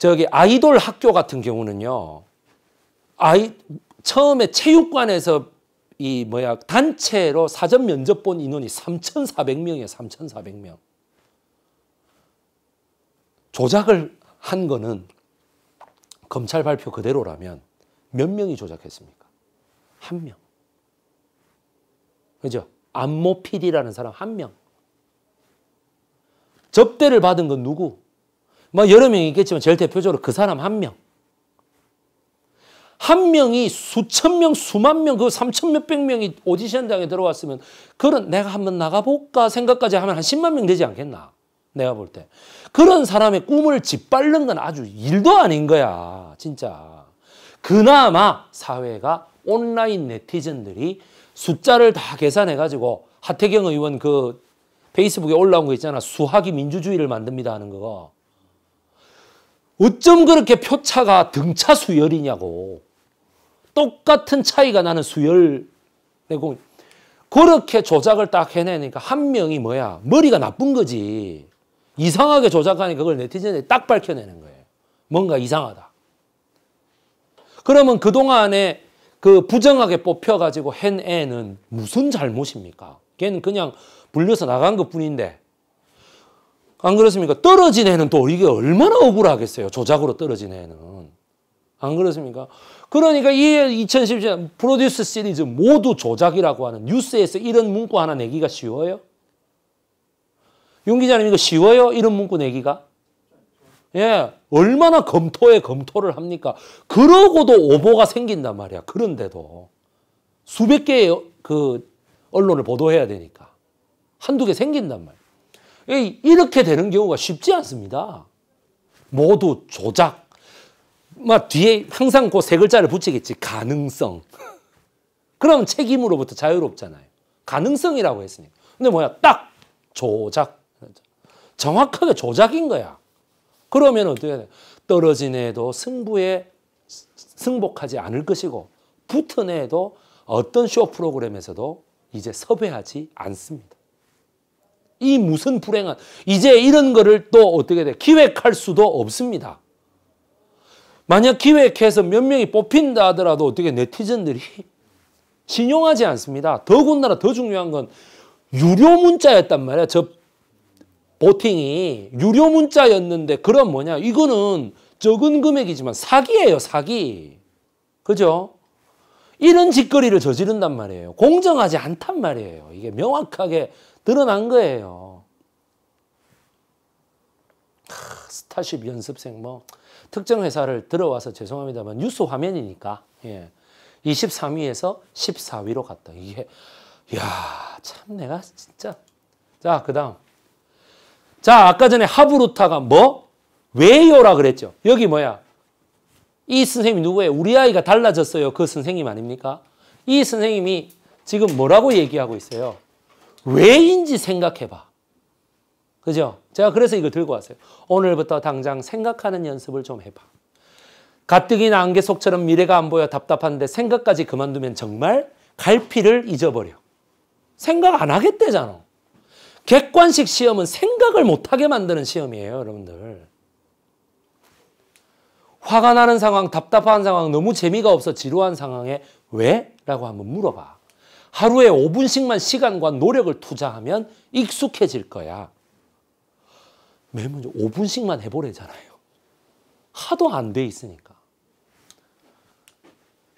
저기 아이돌 학교 같은 경우는요. 아이 처음에 체육관에서 이 뭐야 단체로 사전 면접 본 인원이 3,400명이에요. 3,400명. 조작을 한 거는 검찰 발표 그대로라면 몇 명이 조작했습니까? 한 명. 그죠? 안모 PD라는 사람 한 명. 접대를 받은 건 누구? 뭐 여러 명이 있겠지만 제일 대표적으로 그 사람 한 명. 한 명이 수천 명, 수만 명, 그 삼천 몇백 명이 오디션장에 들어왔으면 그런 내가 한번 나가볼까 생각까지 하면 한십만명 되지 않겠나? 내가 볼 때. 그런 사람의 꿈을 짓밟는 건 아주 일도 아닌 거야. 진짜. 그나마 사회가 온라인 네티즌들이 숫자를 다 계산해가지고 하태경 의원 그 페이스북에 올라온 거 있잖아. 수학이 민주주의를 만듭니다 하는 거 어쩜 그렇게 표차가 등차 수열이냐고. 똑같은 차이가 나는 수열 내고 네, 그렇게 조작을 딱 해내니까 한 명이 뭐야. 머리가 나쁜 거지. 이상하게 조작하니까 그걸 네티즌에 딱 밝혀내는 거예요. 뭔가 이상하다. 그러면 그동안에 그 부정하게 뽑혀가지고 한 애는 무슨 잘못입니까? 걔는 그냥 불려서 나간 것 뿐인데 안 그렇습니까? 떨어진 애는 또 이게 얼마나 억울하겠어요. 조작으로 떨어진 애는. 안 그렇습니까? 그러니까 이 2017년 프로듀스 시리즈 모두 조작이라고 하는 뉴스에서 이런 문구 하나 내기가 쉬워요? 윤 기자님 이거 쉬워요? 이런 문구 내기가? 예. 얼마나 검토에 검토를 합니까? 그러고도 오보가 생긴단 말이야. 그런데도. 수백 개의 그 언론을 보도해야 되니까. 한두 개 생긴단 말이야. 예, 이렇게 되는 경우가 쉽지 않습니다. 모두 조작. 막 뭐 뒤에 항상 그세 글자를 붙이겠지. 가능성. 그럼 책임으로부터 자유롭잖아요. 가능성이라고 했으니까. 근데 뭐야? 딱 조작. 정확하게 조작인 거야. 그러면 어떻게 돼? 떨어진 애도 승부에 승복하지 않을 것이고 붙은 애도 어떤 쇼 프로그램에서도 이제 섭외하지 않습니다. 이 무슨 불행한 이제 이런 거를 또 어떻게 돼 기획할 수도 없습니다. 만약 기획해서 몇 명이 뽑힌다 하더라도 어떻게 네티즌들이 신용하지 않습니다. 더군다나 더 중요한 건 유료 문자였단 말이야. 저 보팅이 유료 문자였는데 그럼 뭐냐? 이거는 적은 금액이지만 사기예요, 사기. 그죠? 이런 짓거리를 저지른단 말이에요. 공정하지 않단 말이에요. 이게 명확하게 드러난 거예요. 스타쉽 연습생 뭐 특정 회사를 들어와서 죄송합니다만 뉴스 화면이니까 예. 23위에서 14위로 갔다. 이게 야, 참 내가 진짜 자, 그다음. 자, 아까 전에 하브루타가 뭐? 왜요라 그랬죠. 여기 뭐야? 이 선생님이 누구예요? 우리 아이가 달라졌어요. 그 선생님 아닙니까? 이 선생님이 지금 뭐라고 얘기하고 있어요? 왜인지 생각해봐. 그죠? 제가 그래서 이걸 들고 왔어요. 오늘부터 당장 생각하는 연습을 좀 해봐. 가뜩이나 안개 속처럼 미래가 안 보여 답답한데 생각까지 그만두면 정말 갈피를 잊어버려. 생각 안 하겠대잖아. 객관식 시험은 생각을 못하게 만드는 시험이에요, 여러분들. 화가 나는 상황, 답답한 상황, 너무 재미가 없어 지루한 상황에 왜? 라고 한번 물어봐. 하루에 5분씩만 시간과 노력을 투자하면 익숙해질 거야. 맨 먼저 5분씩만 해보래잖아요. 하도 안 돼 있으니까.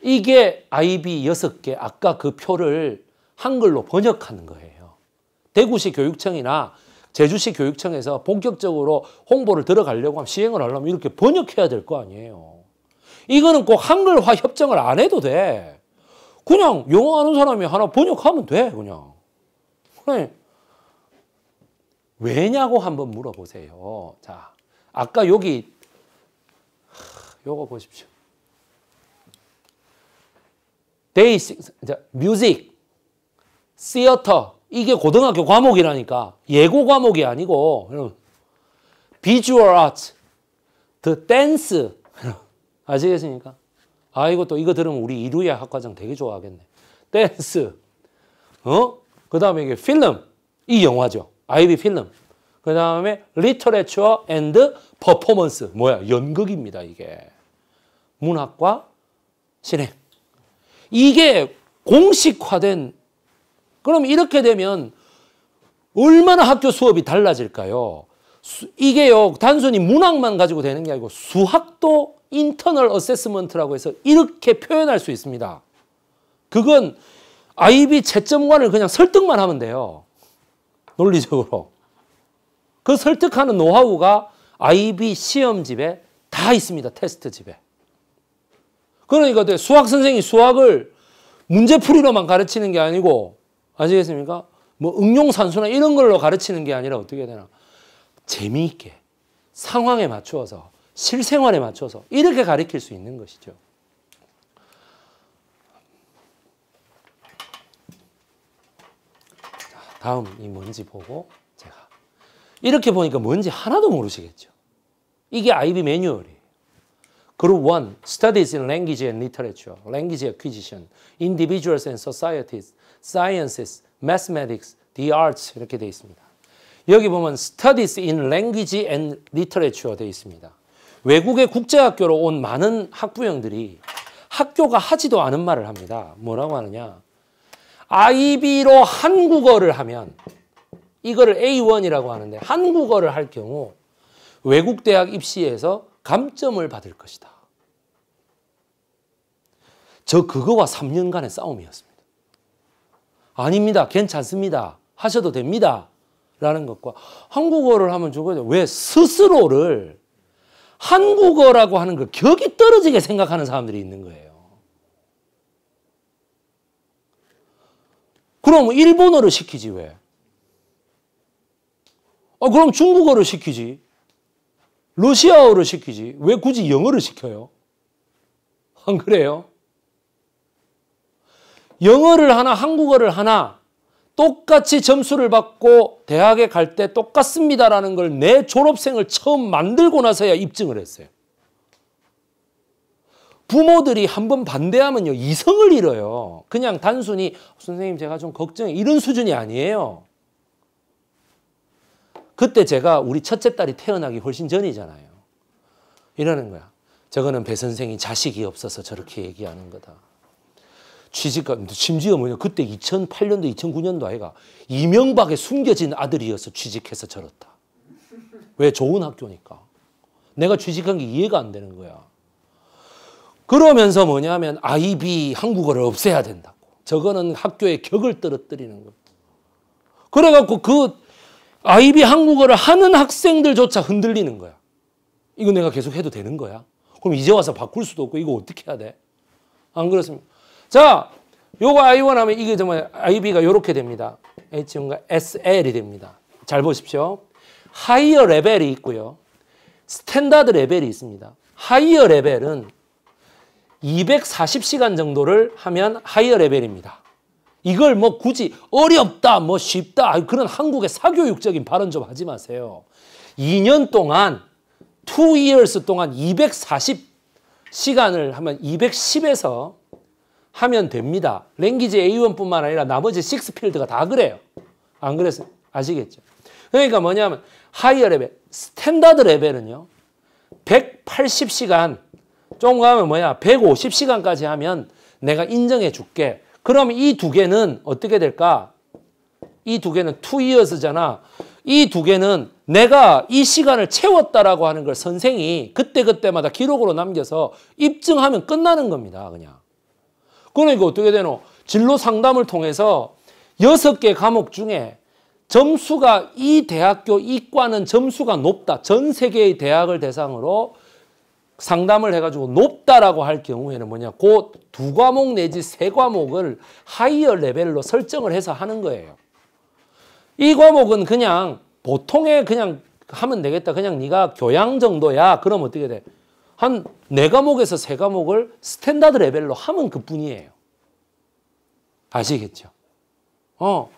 이게 IB 6개 아까 그 표를 한글로 번역하는 거예요. 대구시 교육청이나 제주시 교육청에서 본격적으로 홍보를 들어가려고 하면 시행을 하려면 이렇게 번역해야 될 거 아니에요. 이거는 꼭 한글화 협정을 안 해도 돼. 그냥 영어 하는 사람이 하나 번역하면 돼, 그냥. 그래. 왜냐고 한번 물어보세요. 자, 아까 여기, 요거 보십시오. They s i n 이게 고등학교 과목이라니까. 예고 과목이 아니고, 비주얼 아트, the 아시겠습니까? 아이고 또 이거 들으면 우리 이루야 학과장 되게 좋아하겠네. 댄스. 어? 그 다음에 이게 필름. 이 영화죠. 아이비 필름. 그 다음에 리터레처 앤드 퍼포먼스. 뭐야? 연극입니다. 이게. 문학과 실행. 이게 공식화된 그럼 이렇게 되면 얼마나 학교 수업이 달라질까요? 수, 이게요 단순히 문학만 가지고 되는 게 아니고 수학도 인터널 어세스먼트라고 해서 이렇게 표현할 수 있습니다. 그건 IB 채점관을 그냥 설득만 하면 돼요. 논리적으로. 그 설득하는 노하우가 IB 시험집에 다 있습니다. 테스트집에. 그러니까 수학 선생이 수학을 문제풀이로만 가르치는 게 아니고 아시겠습니까? 뭐 응용산수나 이런 걸로 가르치는 게 아니라 어떻게 되나 재미있게 상황에 맞추어서 실생활에 맞춰서 이렇게 가르칠 수 있는 것이죠. 다음 이 뭔지 보고 제가 이렇게 보니까 뭔지 하나도 모르시겠죠. 이게 IB 매뉴얼이에요. 그룹 1, Studies in Language and Literature, Language Acquisition, Individuals and Societies, Sciences, Mathematics, The Arts 이렇게 되어 있습니다. 여기 보면 Studies in Language and Literature 되어 있습니다. 외국의 국제학교로 온 많은 학부형들이 학교가 하지도 않은 말을 합니다. 뭐라고 하느냐. IB로 한국어를 하면 이거를 A1이라고 하는데 한국어를 할 경우 외국 대학 입시에서 감점을 받을 것이다. 저 그거와 3년간의 싸움이었습니다. 아닙니다. 괜찮습니다. 하셔도 됩니다. 라는 것과 한국어를 하면 죽어야 돼. 왜 스스로를 한국어라고 하는 그 격이 떨어지게 생각하는 사람들이 있는 거예요. 그럼 일본어를 시키지 왜? 어, 그럼 중국어를 시키지. 러시아어를 시키지. 왜 굳이 영어를 시켜요? 안 그래요? 영어를 하나 한국어를 하나 똑같이 점수를 받고 대학에 갈 때 똑같습니다라는 걸 내 졸업생을 처음 만들고 나서야 입증을 했어요. 부모들이 한번 반대하면요. 이성을 잃어요. 그냥 단순히 선생님 제가 좀 걱정해. 이런 수준이 아니에요. 그때 제가 우리 첫째 딸이 태어나기 훨씬 전이잖아요. 이러는 거야. 저거는 배 선생이 자식이 없어서 저렇게 얘기하는 거다. 취직감, 심지어 뭐냐, 그때 2008년도, 2009년도 아이가 이명박의 숨겨진 아들이어서 취직해서 절었다 왜? 좋은 학교니까. 내가 취직한 게 이해가 안 되는 거야. 그러면서 뭐냐면 아이비 한국어를 없애야 된다고. 저거는 학교의 격을 떨어뜨리는 거. 그래갖고 그 아이비 한국어를 하는 학생들조차 흔들리는 거야. 이거 내가 계속 해도 되는 거야? 그럼 이제 와서 바꿀 수도 없고 이거 어떻게 해야 돼? 안 그렇습니까? 자, 요거 I1 하면 이게 정말 IB가 이렇게 됩니다. H1과 SL이 됩니다. 잘 보십시오. 하이어 레벨이 있고요. 스탠다드 레벨이 있습니다. 하이어 레벨은 240시간 정도를 하면 하이어 레벨입니다. 이걸 뭐 굳이 어렵다, 뭐 쉽다, 그런 한국의 사교육적인 발언 좀 하지 마세요. 2년 동안, 2 years 동안 240시간을 하면 210에서 하면 됩니다. 랭귀지 A1뿐만 아니라 나머지 6필드가 다 그래요. 안 그래서 아시겠죠? 그러니까 뭐냐면 하이어 레벨, 스탠다드 레벨은요. 180시간, 조금 가면 뭐야? 150시간까지 하면 내가 인정해 줄게. 그럼 이 두 개는 어떻게 될까? 이 두 개는 2이어스잖아 이 두 개는 내가 이 시간을 채웠다라고 하는 걸 선생이 그때그때마다 기록으로 남겨서 입증하면 끝나는 겁니다. 그냥. 그러니까 어떻게 되노? 진로 상담을 통해서 여섯 개 과목 중에 점수가 이 대학교 이과는 점수가 높다. 전 세계의 대학을 대상으로 상담을 해가지고 높다라고 할 경우에는 뭐냐. 곧 두 과목 내지 세 과목을 하이어 레벨로 설정을 해서 하는 거예요. 이 과목은 그냥 보통의 그냥 하면 되겠다. 그냥 네가 교양 정도야. 그럼 어떻게 돼? 한네 과목에서 세 과목을 스탠다드 레벨로 하면 그뿐이에요. 아시겠죠? 어.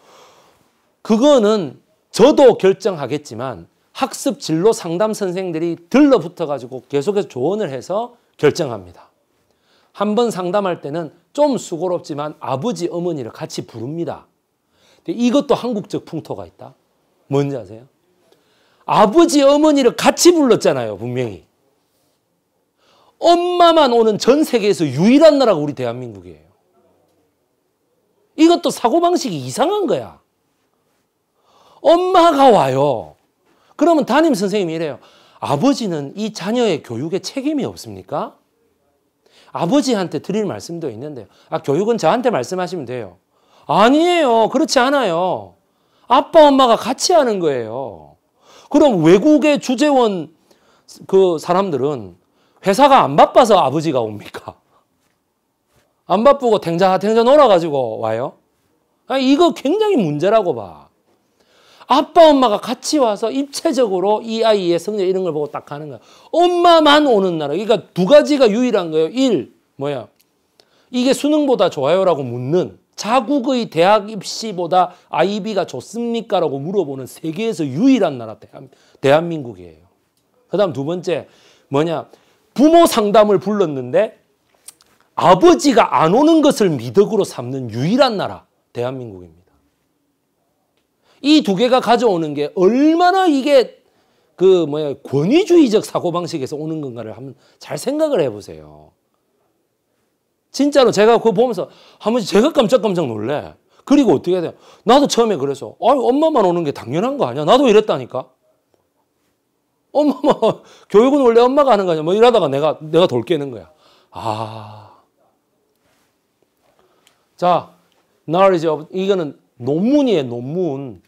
그거는 저도 결정하겠지만 학습 진로 상담 선생들이 들러붙어 가지고 계속해서 조언을 해서 결정합니다. 한 번 상담할 때는 좀 수고롭지만 아버지 어머니를 같이 부릅니다. 이것도 한국적 풍토가 있다. 뭔지 아세요? 아버지 어머니를 같이 불렀잖아요 분명히. 엄마만 오는 전 세계에서 유일한 나라가 우리 대한민국이에요. 이것도 사고방식이 이상한 거야. 엄마가 와요. 그러면 담임 선생님이 이래요. 아버지는 이 자녀의 교육에 책임이 없습니까? 아버지한테 드릴 말씀도 있는데요. 아, 교육은 저한테 말씀하시면 돼요. 아니에요. 그렇지 않아요. 아빠, 엄마가 같이 하는 거예요. 그럼 외국의 주재원 그 사람들은 회사가 안 바빠서 아버지가 옵니까? 안 바쁘고 탱자탱자 놀아가지고 와요? 아니, 이거 굉장히 문제라고 봐. 아빠, 엄마가 같이 와서 입체적으로 이 아이의 성적 이런 걸 보고 딱 가는 거야. 엄마만 오는 나라. 그러니까 두 가지가 유일한 거예요. 일, 뭐야. 이게 수능보다 좋아요라고 묻는 자국의 대학 입시보다 IB가 좋습니까? 라고 물어보는 세계에서 유일한 나라 대한민국이에요. 그 다음 두 번째 뭐냐 부모 상담을 불렀는데 아버지가 안 오는 것을 미덕으로 삼는 유일한 나라 대한민국입니다. 이 두 개가 가져오는 게 얼마나 이게 그 뭐야 권위주의적 사고방식에서 오는 건가를 한번 잘 생각을 해보세요. 진짜로 제가 그거 보면서 한번 제가 깜짝깜짝 놀래. 그리고 어떻게 해야 돼요? 나도 처음에 그래서 아 엄마만 오는 게 당연한 거 아니야? 나도 이랬다니까. 엄마, 뭐, 교육은 원래 엄마가 하는 거냐. 뭐 이러다가 내가, 내가 돌 깨는 거야. 아. 자, knowledge of, 이거는 논문이에요, 논문.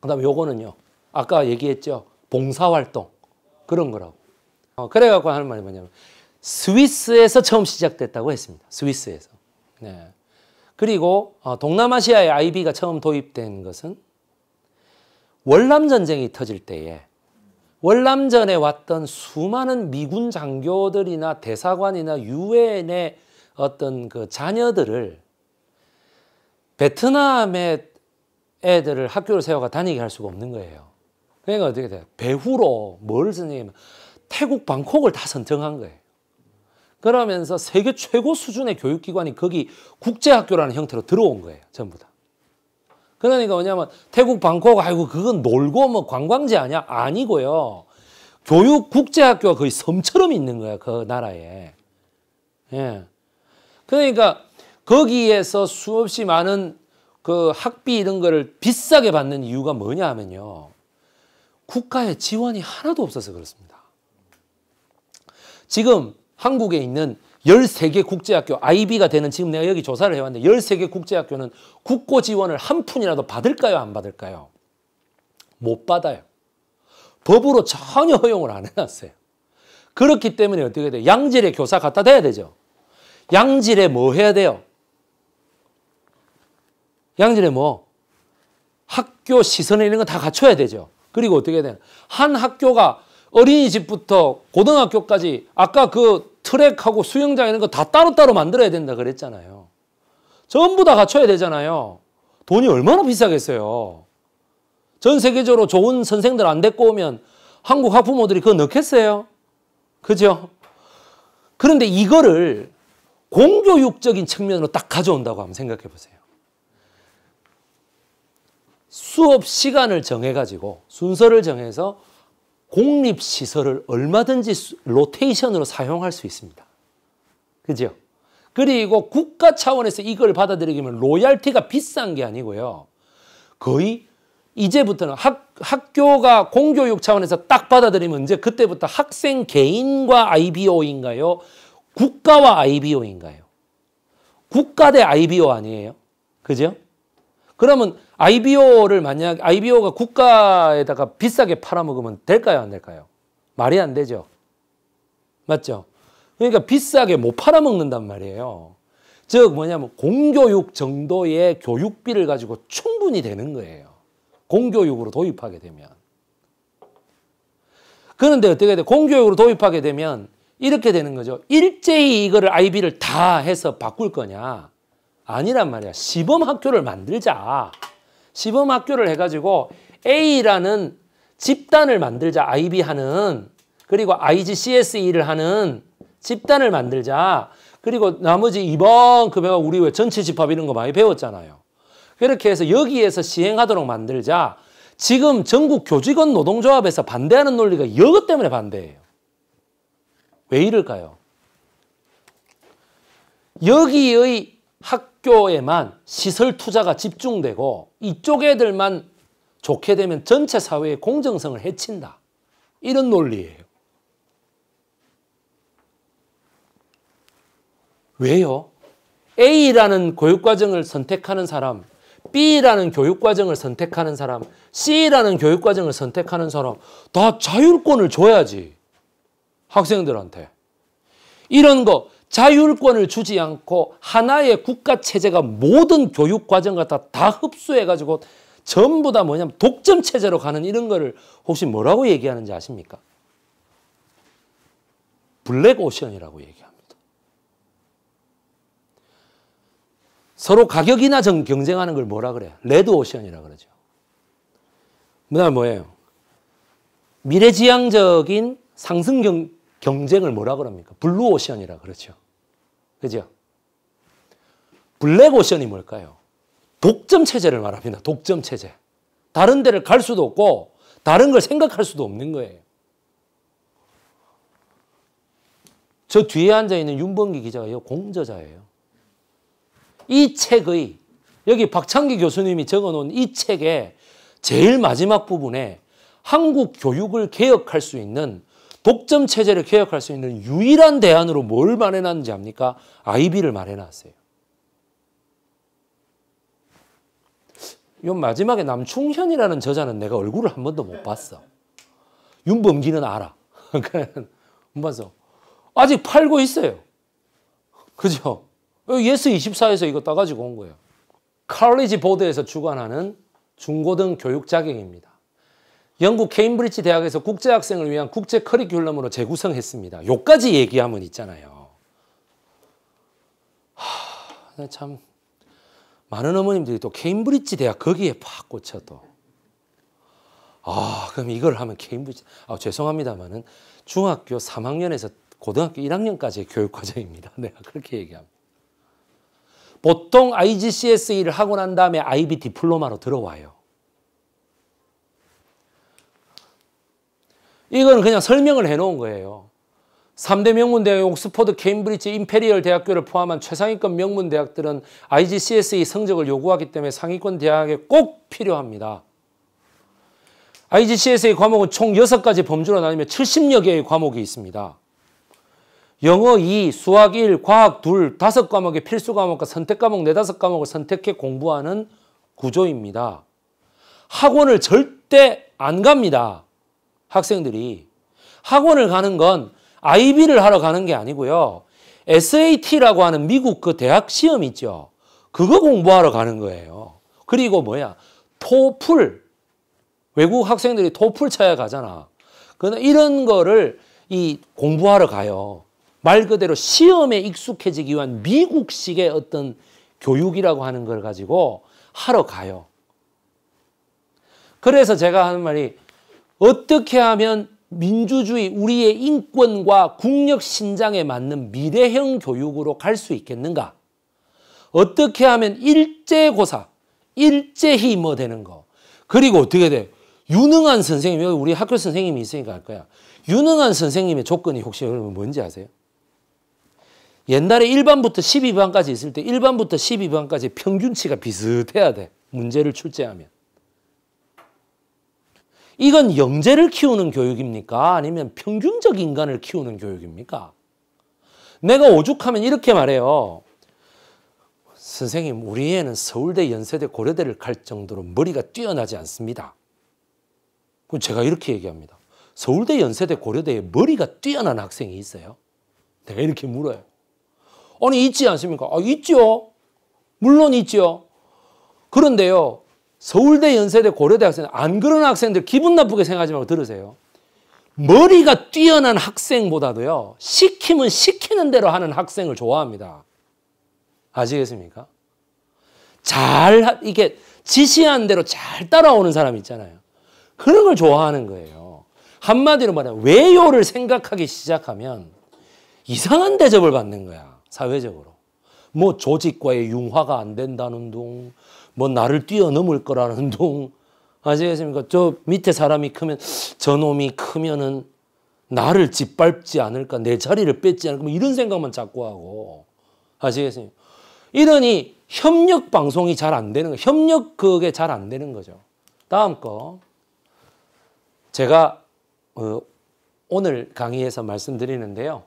그 다음에 요거는요. 아까 얘기했죠. 봉사활동. 그런 거라고. 어, 그래갖고 하는 말이 뭐냐면, 스위스에서 처음 시작됐다고 했습니다. 스위스에서. 네. 그리고 어, 동남아시아의 IB가 처음 도입된 것은 월남전쟁이 터질 때에 월남전에 왔던 수많은 미군 장교들이나 대사관이나 유엔의 어떤 그 자녀들을 베트남의 애들을 학교를 세워가 다니게 할 수가 없는 거예요. 그러니까 어떻게 돼요? 배후로 뭘 선생님 태국 방콕을 다 선정한 거예요. 그러면서 세계 최고 수준의 교육기관이 거기 국제학교라는 형태로 들어온 거예요. 전부 다. 그러니까 뭐냐면 태국 방콕 아이고 그건 놀고 뭐 관광지 아니야 아니고요. 교육 국제학교가 거의 섬처럼 있는 거야 그 나라에. 예. 그러니까 거기에서 수없이 많은 그 학비 이런 거를 비싸게 받는 이유가 뭐냐 하면요. 국가의 지원이 하나도 없어서 그렇습니다. 지금 한국에 있는 13개 국제학교 IB가 되는 지금 내가 여기 조사를 해왔는데 13개 국제학교는 국고 지원을 한 푼이라도 받을까요 안 받을까요? 못 받아요. 법으로 전혀 허용을 안 해놨어요. 그렇기 때문에 어떻게 돼요? 양질의 교사 갖다 대야 되죠. 양질의뭐 해야 돼요? 양질의 뭐? 학교 시선에 있는 거 다 갖춰야 되죠. 그리고 어떻게 해야 돼요? 한 학교가 어린이집부터 고등학교까지 아까 그 트랙하고 수영장 이런 거 다 따로따로 만들어야 된다 그랬잖아요. 전부 다 갖춰야 되잖아요. 돈이 얼마나 비싸겠어요. 전 세계적으로 좋은 선생들 안 데리고 오면 한국 학부모들이 그거 넣겠어요? 그죠? 그런데 이거를 공교육적인 측면으로 딱 가져온다고 한번 생각해 보세요. 수업 시간을 정해가지고 순서를 정해서 공립시설을 얼마든지 로테이션으로 사용할 수 있습니다. 그죠? 그리고 국가 차원에서 이걸 받아들이면 로얄티가 비싼 게 아니고요. 거의 이제부터는 학, 학교가 공교육 차원에서 딱 받아들이면 이제 그때부터 학생 개인과 IBO인가요? 국가와 IBO인가요? 국가 대 IBO 아니에요? 그죠? 그러면 IBO를 만약 IBO가 국가에다가 비싸게 팔아먹으면 될까요? 안 될까요? 말이 안 되죠. 맞죠? 그러니까 비싸게 못 팔아먹는단 말이에요. 즉 뭐냐면 공교육 정도의 교육비를 가지고 충분히 되는 거예요. 공교육으로 도입하게 되면. 그런데 어떻게 돼? 공교육으로 도입하게 되면 이렇게 되는 거죠. 일제히 이거를 IB를 다 해서 바꿀 거냐? 아니란 말이야. 시범 학교를 만들자. 시범 학교를 해가지고 A라는 집단을 만들자. IB하는 그리고 IGCSE를 하는 집단을 만들자. 그리고 나머지 이번 급여가 우리 왜 전체 집합 이런 거 많이 배웠잖아요. 그렇게 해서 여기에서 시행하도록 만들자. 지금 전국 교직원 노동조합에서 반대하는 논리가 이것 때문에 반대해요왜 이럴까요? 여기의 학 학교에만 시설 투자가 집중되고 이쪽 애들만 좋게 되면 전체 사회의 공정성을 해친다. 이런 논리예요. 왜요? A라는 교육과정을 선택하는 사람, B라는 교육과정을 선택하는 사람, C라는 교육과정을 선택하는 사람 다 자율권을 줘야지. 학생들한테. 이런 거 자율권을 주지 않고 하나의 국가 체제가 모든 교육 과정과 다, 다 흡수해 가지고 전부 다 뭐냐면 독점 체제로 가는 이런 거를 혹시 뭐라고 얘기하는지 아십니까? 블랙 오션이라고 얘기합니다. 서로 가격이나 정 경쟁하는 걸 뭐라 그래요? 레드 오션이라 그러죠. 그다음 뭐예요? 미래지향적인 상승 경 경쟁을 뭐라 그럽니까? 블루오션이라 그러죠. 그죠? 블랙오션이 뭘까요? 독점 체제를 말합니다. 독점 체제. 다른 데를 갈 수도 없고 다른 걸 생각할 수도 없는 거예요. 저 뒤에 앉아 있는 윤범기 기자가 공저자예요. 이 책의 여기 박창기 교수님이 적어 놓은 이 책의 제일 마지막 부분에 한국 교육을 개혁할 수 있는 독점 체제를 개혁할 수 있는 유일한 대안으로 뭘 마련하는지 압니까? IB를 마련하세요. 요 마지막에 남충현이라는 저자는 내가 얼굴을 한 번도 못 봤어. 윤범기는 알아. 그러니까 못 봐서 아직 팔고 있어요. 그죠? 예스 24에서 이거 따가지고 온 거예요. 칼리지 보드에서 주관하는 중고등 교육 자격입니다. 영국 케임브리지 대학에서 국제학생을 위한 국제 커리큘럼으로 재구성했습니다. 요까지 얘기하면 있잖아요. 하, 참 많은 어머님들이 또 케임브리지 대학 거기에 팍 꽂혀도 아 그럼 이걸 하면 케임브리지 아 죄송합니다만은 중학교 3학년에서 고등학교 1학년까지의 교육 과정입니다. 내가 그렇게 얘기합니다. 보통 IGCSE를 하고 난 다음에 IB 디플로마로 들어와요. 이건 그냥 설명을 해놓은 거예요. 3대 명문대학 옥스퍼드, 케임브리지, 임페리얼 대학교를 포함한 최상위권 명문대학들은 IGCSE 성적을 요구하기 때문에 상위권 대학에 꼭 필요합니다. IGCS의 과목은 총 6가지 범주로 나뉘며 70여 개의 과목이 있습니다. 영어 2, 수학 1, 과학 2, 5과목의 필수 과목과 선택 과목 4-5과목을 선택해 공부하는 구조입니다. 학원을 절대 안 갑니다. 학생들이 학원을 가는 건 IB를 하러 가는 게 아니고요. SAT라고 하는 미국 그 대학 시험 있죠. 그거 공부하러 가는 거예요. 그리고 뭐야? 토플. 외국 학생들이 토플 쳐야 가잖아. 그데 이런 거를 이 공부하러 가요. 말 그대로 시험에 익숙해지기 위한 미국식의 어떤 교육이라고 하는 걸 가지고 하러 가요. 그래서 제가 하는 말이 어떻게 하면 민주주의 우리의 인권과 국력 신장에 맞는 미래형 교육으로 갈 수 있겠는가? 어떻게 하면 일제고사, 일제히 뭐 되는 거. 그리고 어떻게 돼? 유능한 선생님, 여기 우리 학교 선생님이 있으니까 할 거야. 유능한 선생님의 조건이 혹시 여러분 뭔지 아세요? 옛날에 1반부터 12반까지 있을 때 1반부터 12반까지 평균치가 비슷해야 돼. 문제를 출제하면. 이건 영재를 키우는 교육입니까? 아니면 평균적 인간을 키우는 교육입니까? 내가 오죽하면 이렇게 말해요. 선생님, 우리 애는 서울대, 연세대, 고려대를 갈 정도로 머리가 뛰어나지 않습니다. 제가 이렇게 얘기합니다. 서울대, 연세대, 고려대에 머리가 뛰어난 학생이 있어요? 내가 이렇게 물어요. 아니, 있지 않습니까? 아, 있죠. 물론 있죠. 그런데요, 서울대, 연세대, 고려대 학생 안 그런 학생들 기분 나쁘게 생각하지 말고 들으세요. 머리가 뛰어난 학생보다도요. 시키면 시키는 대로 하는 학생을 좋아합니다. 아시겠습니까? 잘 이게 지시한 대로 잘 따라오는 사람 있잖아요. 그런 걸 좋아하는 거예요. 한마디로 말하면 외요를 생각하기 시작하면 이상한 대접을 받는 거야. 사회적으로. 뭐 조직과의 융화가 안 된다는 둥, 뭐 나를 뛰어넘을 거라는 둥. 아시겠습니까? 저 밑에 사람이 크면 저놈이 크면은 나를 짓밟지 않을까 내 자리를 뺏지 않을까 뭐 이런 생각만 자꾸 하고 아시겠습니까? 이러니 협력 방송이 잘 안 되는 거 협력 그게 잘 안 되는 거죠. 다음 거 제가 어, 오늘 강의에서 말씀드리는데요.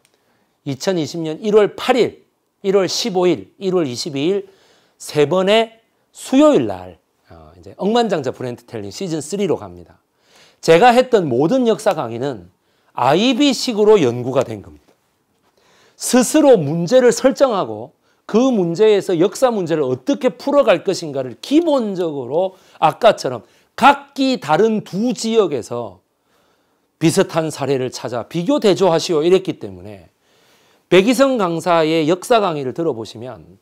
2020년 1월 8일, 1월 15일, 1월 22일 세 번의 수요일 날 어, 이제 억만장자 브랜드텔링 시즌 3로 갑니다. 제가 했던 모든 역사 강의는 IB식으로 연구가 된 겁니다. 스스로 문제를 설정하고 그 문제에서 역사 문제를 어떻게 풀어갈 것인가를 기본적으로 아까처럼 각기 다른 두 지역에서 비슷한 사례를 찾아 비교 대조하시오 이랬기 때문에 백이성 강사의 역사 강의를 들어보시면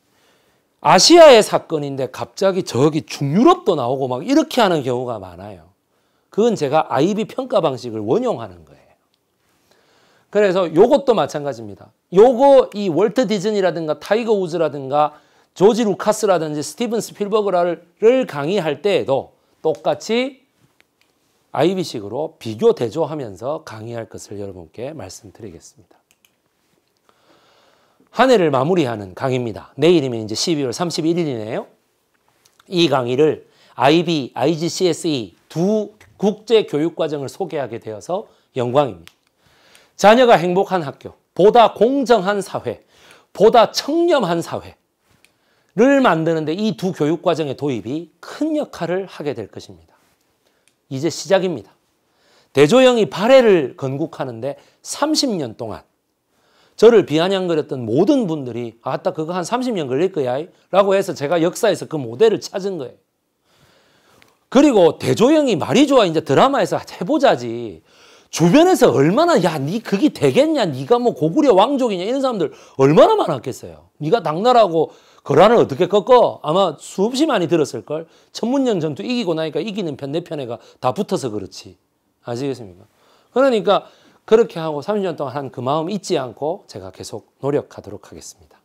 아시아의 사건인데 갑자기 저기 중유럽도 나오고 막 이렇게 하는 경우가 많아요. 그건 제가 IB 평가 방식을 원용하는 거예요. 그래서 요것도 마찬가지입니다. 요거 이 월트 디즈니라든가 타이거 우즈라든가 조지 루카스라든지 스티븐 스필버그를 강의할 때에도 똑같이 IB식으로 비교 대조하면서 강의할 것을 여러분께 말씀드리겠습니다. 한 해를 마무리하는 강의입니다. 내일이면 이제 12월 31일이네요. 이 강의를 IB, IGCSE 두 국제 교육 과정을 소개하게 되어서 영광입니다. 자녀가 행복한 학교, 보다 공정한 사회, 보다 청렴한 사회를 만드는데 이 두 교육 과정의 도입이 큰 역할을 하게 될 것입니다. 이제 시작입니다. 대조영이 발해를 건국하는데 30년 동안 저를 비아냥거렸던 모든 분들이 아따 그거 한 30년 걸릴 거야 라고 해서 제가 역사에서 그 모델을 찾은 거예요. 그리고 대조영이 말이 좋아 이제 드라마에서 해보자지 주변에서 얼마나 야니 그게 되겠냐 니가 뭐 고구려 왕족이냐 이런 사람들 얼마나 많았겠어요. 니가 당나라고 거란을 어떻게 꺾어? 아마 수없이 많이 들었을걸. 천문년 전투 이기고 나니까 이기는 편 내 편에가 다 붙어서 그렇지. 아시겠습니까? 그러니까 그렇게 하고 30년 동안 한 그 마음 잊지 않고 제가 계속 노력하도록 하겠습니다.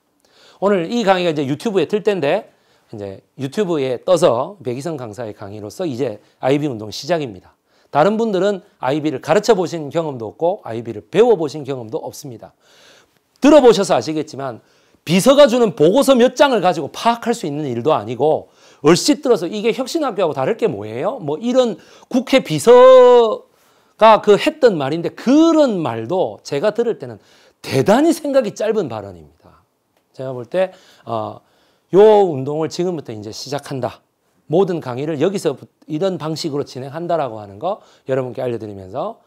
오늘 이 강의가 이제 유튜브에 뜰 텐데 이제 유튜브에 떠서 백이성 강사의 강의로서 이제 IB 운동 시작입니다. 다른 분들은 IB를 가르쳐 보신 경험도 없고 IB를 배워 보신 경험도 없습니다. 들어보셔서 아시겠지만 비서가 주는 보고서 몇 장을 가지고 파악할 수 있는 일도 아니고 얼씨 들어서 이게 혁신학교하고 다를 게 뭐예요? 뭐 이런 국회 비서 그 했던 말인데 그런 말도 제가 들을 때는 대단히 생각이 짧은 발언입니다. 제가 볼 때, 어, 요 운동을 지금부터 이제 시작한다. 모든 강의를 여기서 이런 방식으로 진행한다라고 하는 거 여러분께 알려드리면서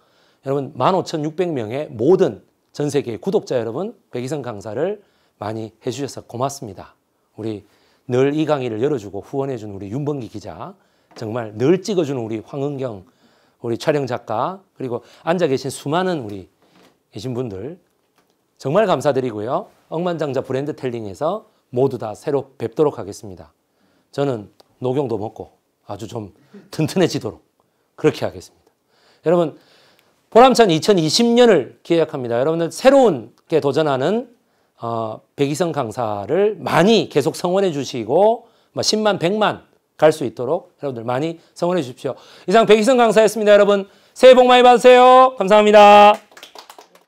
여러분 15,600명의 모든 전 세계 구독자 여러분 백이성 강사를 많이 해주셔서 고맙습니다. 우리 늘 이 강의를 열어주고 후원해준 우리 윤범기 기자, 정말 늘 찍어준 우리 황은경 우리 촬영 작가 그리고 앉아 계신 수많은 우리 계신 분들 정말 감사드리고요. 억만장자 브랜드 텔링에서 모두 다 새로 뵙도록 하겠습니다. 저는 노경도 먹고 아주 좀 튼튼해지도록 그렇게 하겠습니다. 여러분 보람찬 2020년을 기획합니다. 여러분들 새로운 게 도전하는 어, 백이성 강사를 많이 계속 성원해 주시고 10만 뭐 100만 갈수 있도록 여러분들 많이 성원해 주십시오. 이상 백희성 강사였습니다. 여러분 새해 복 많이 받으세요. 감사합니다.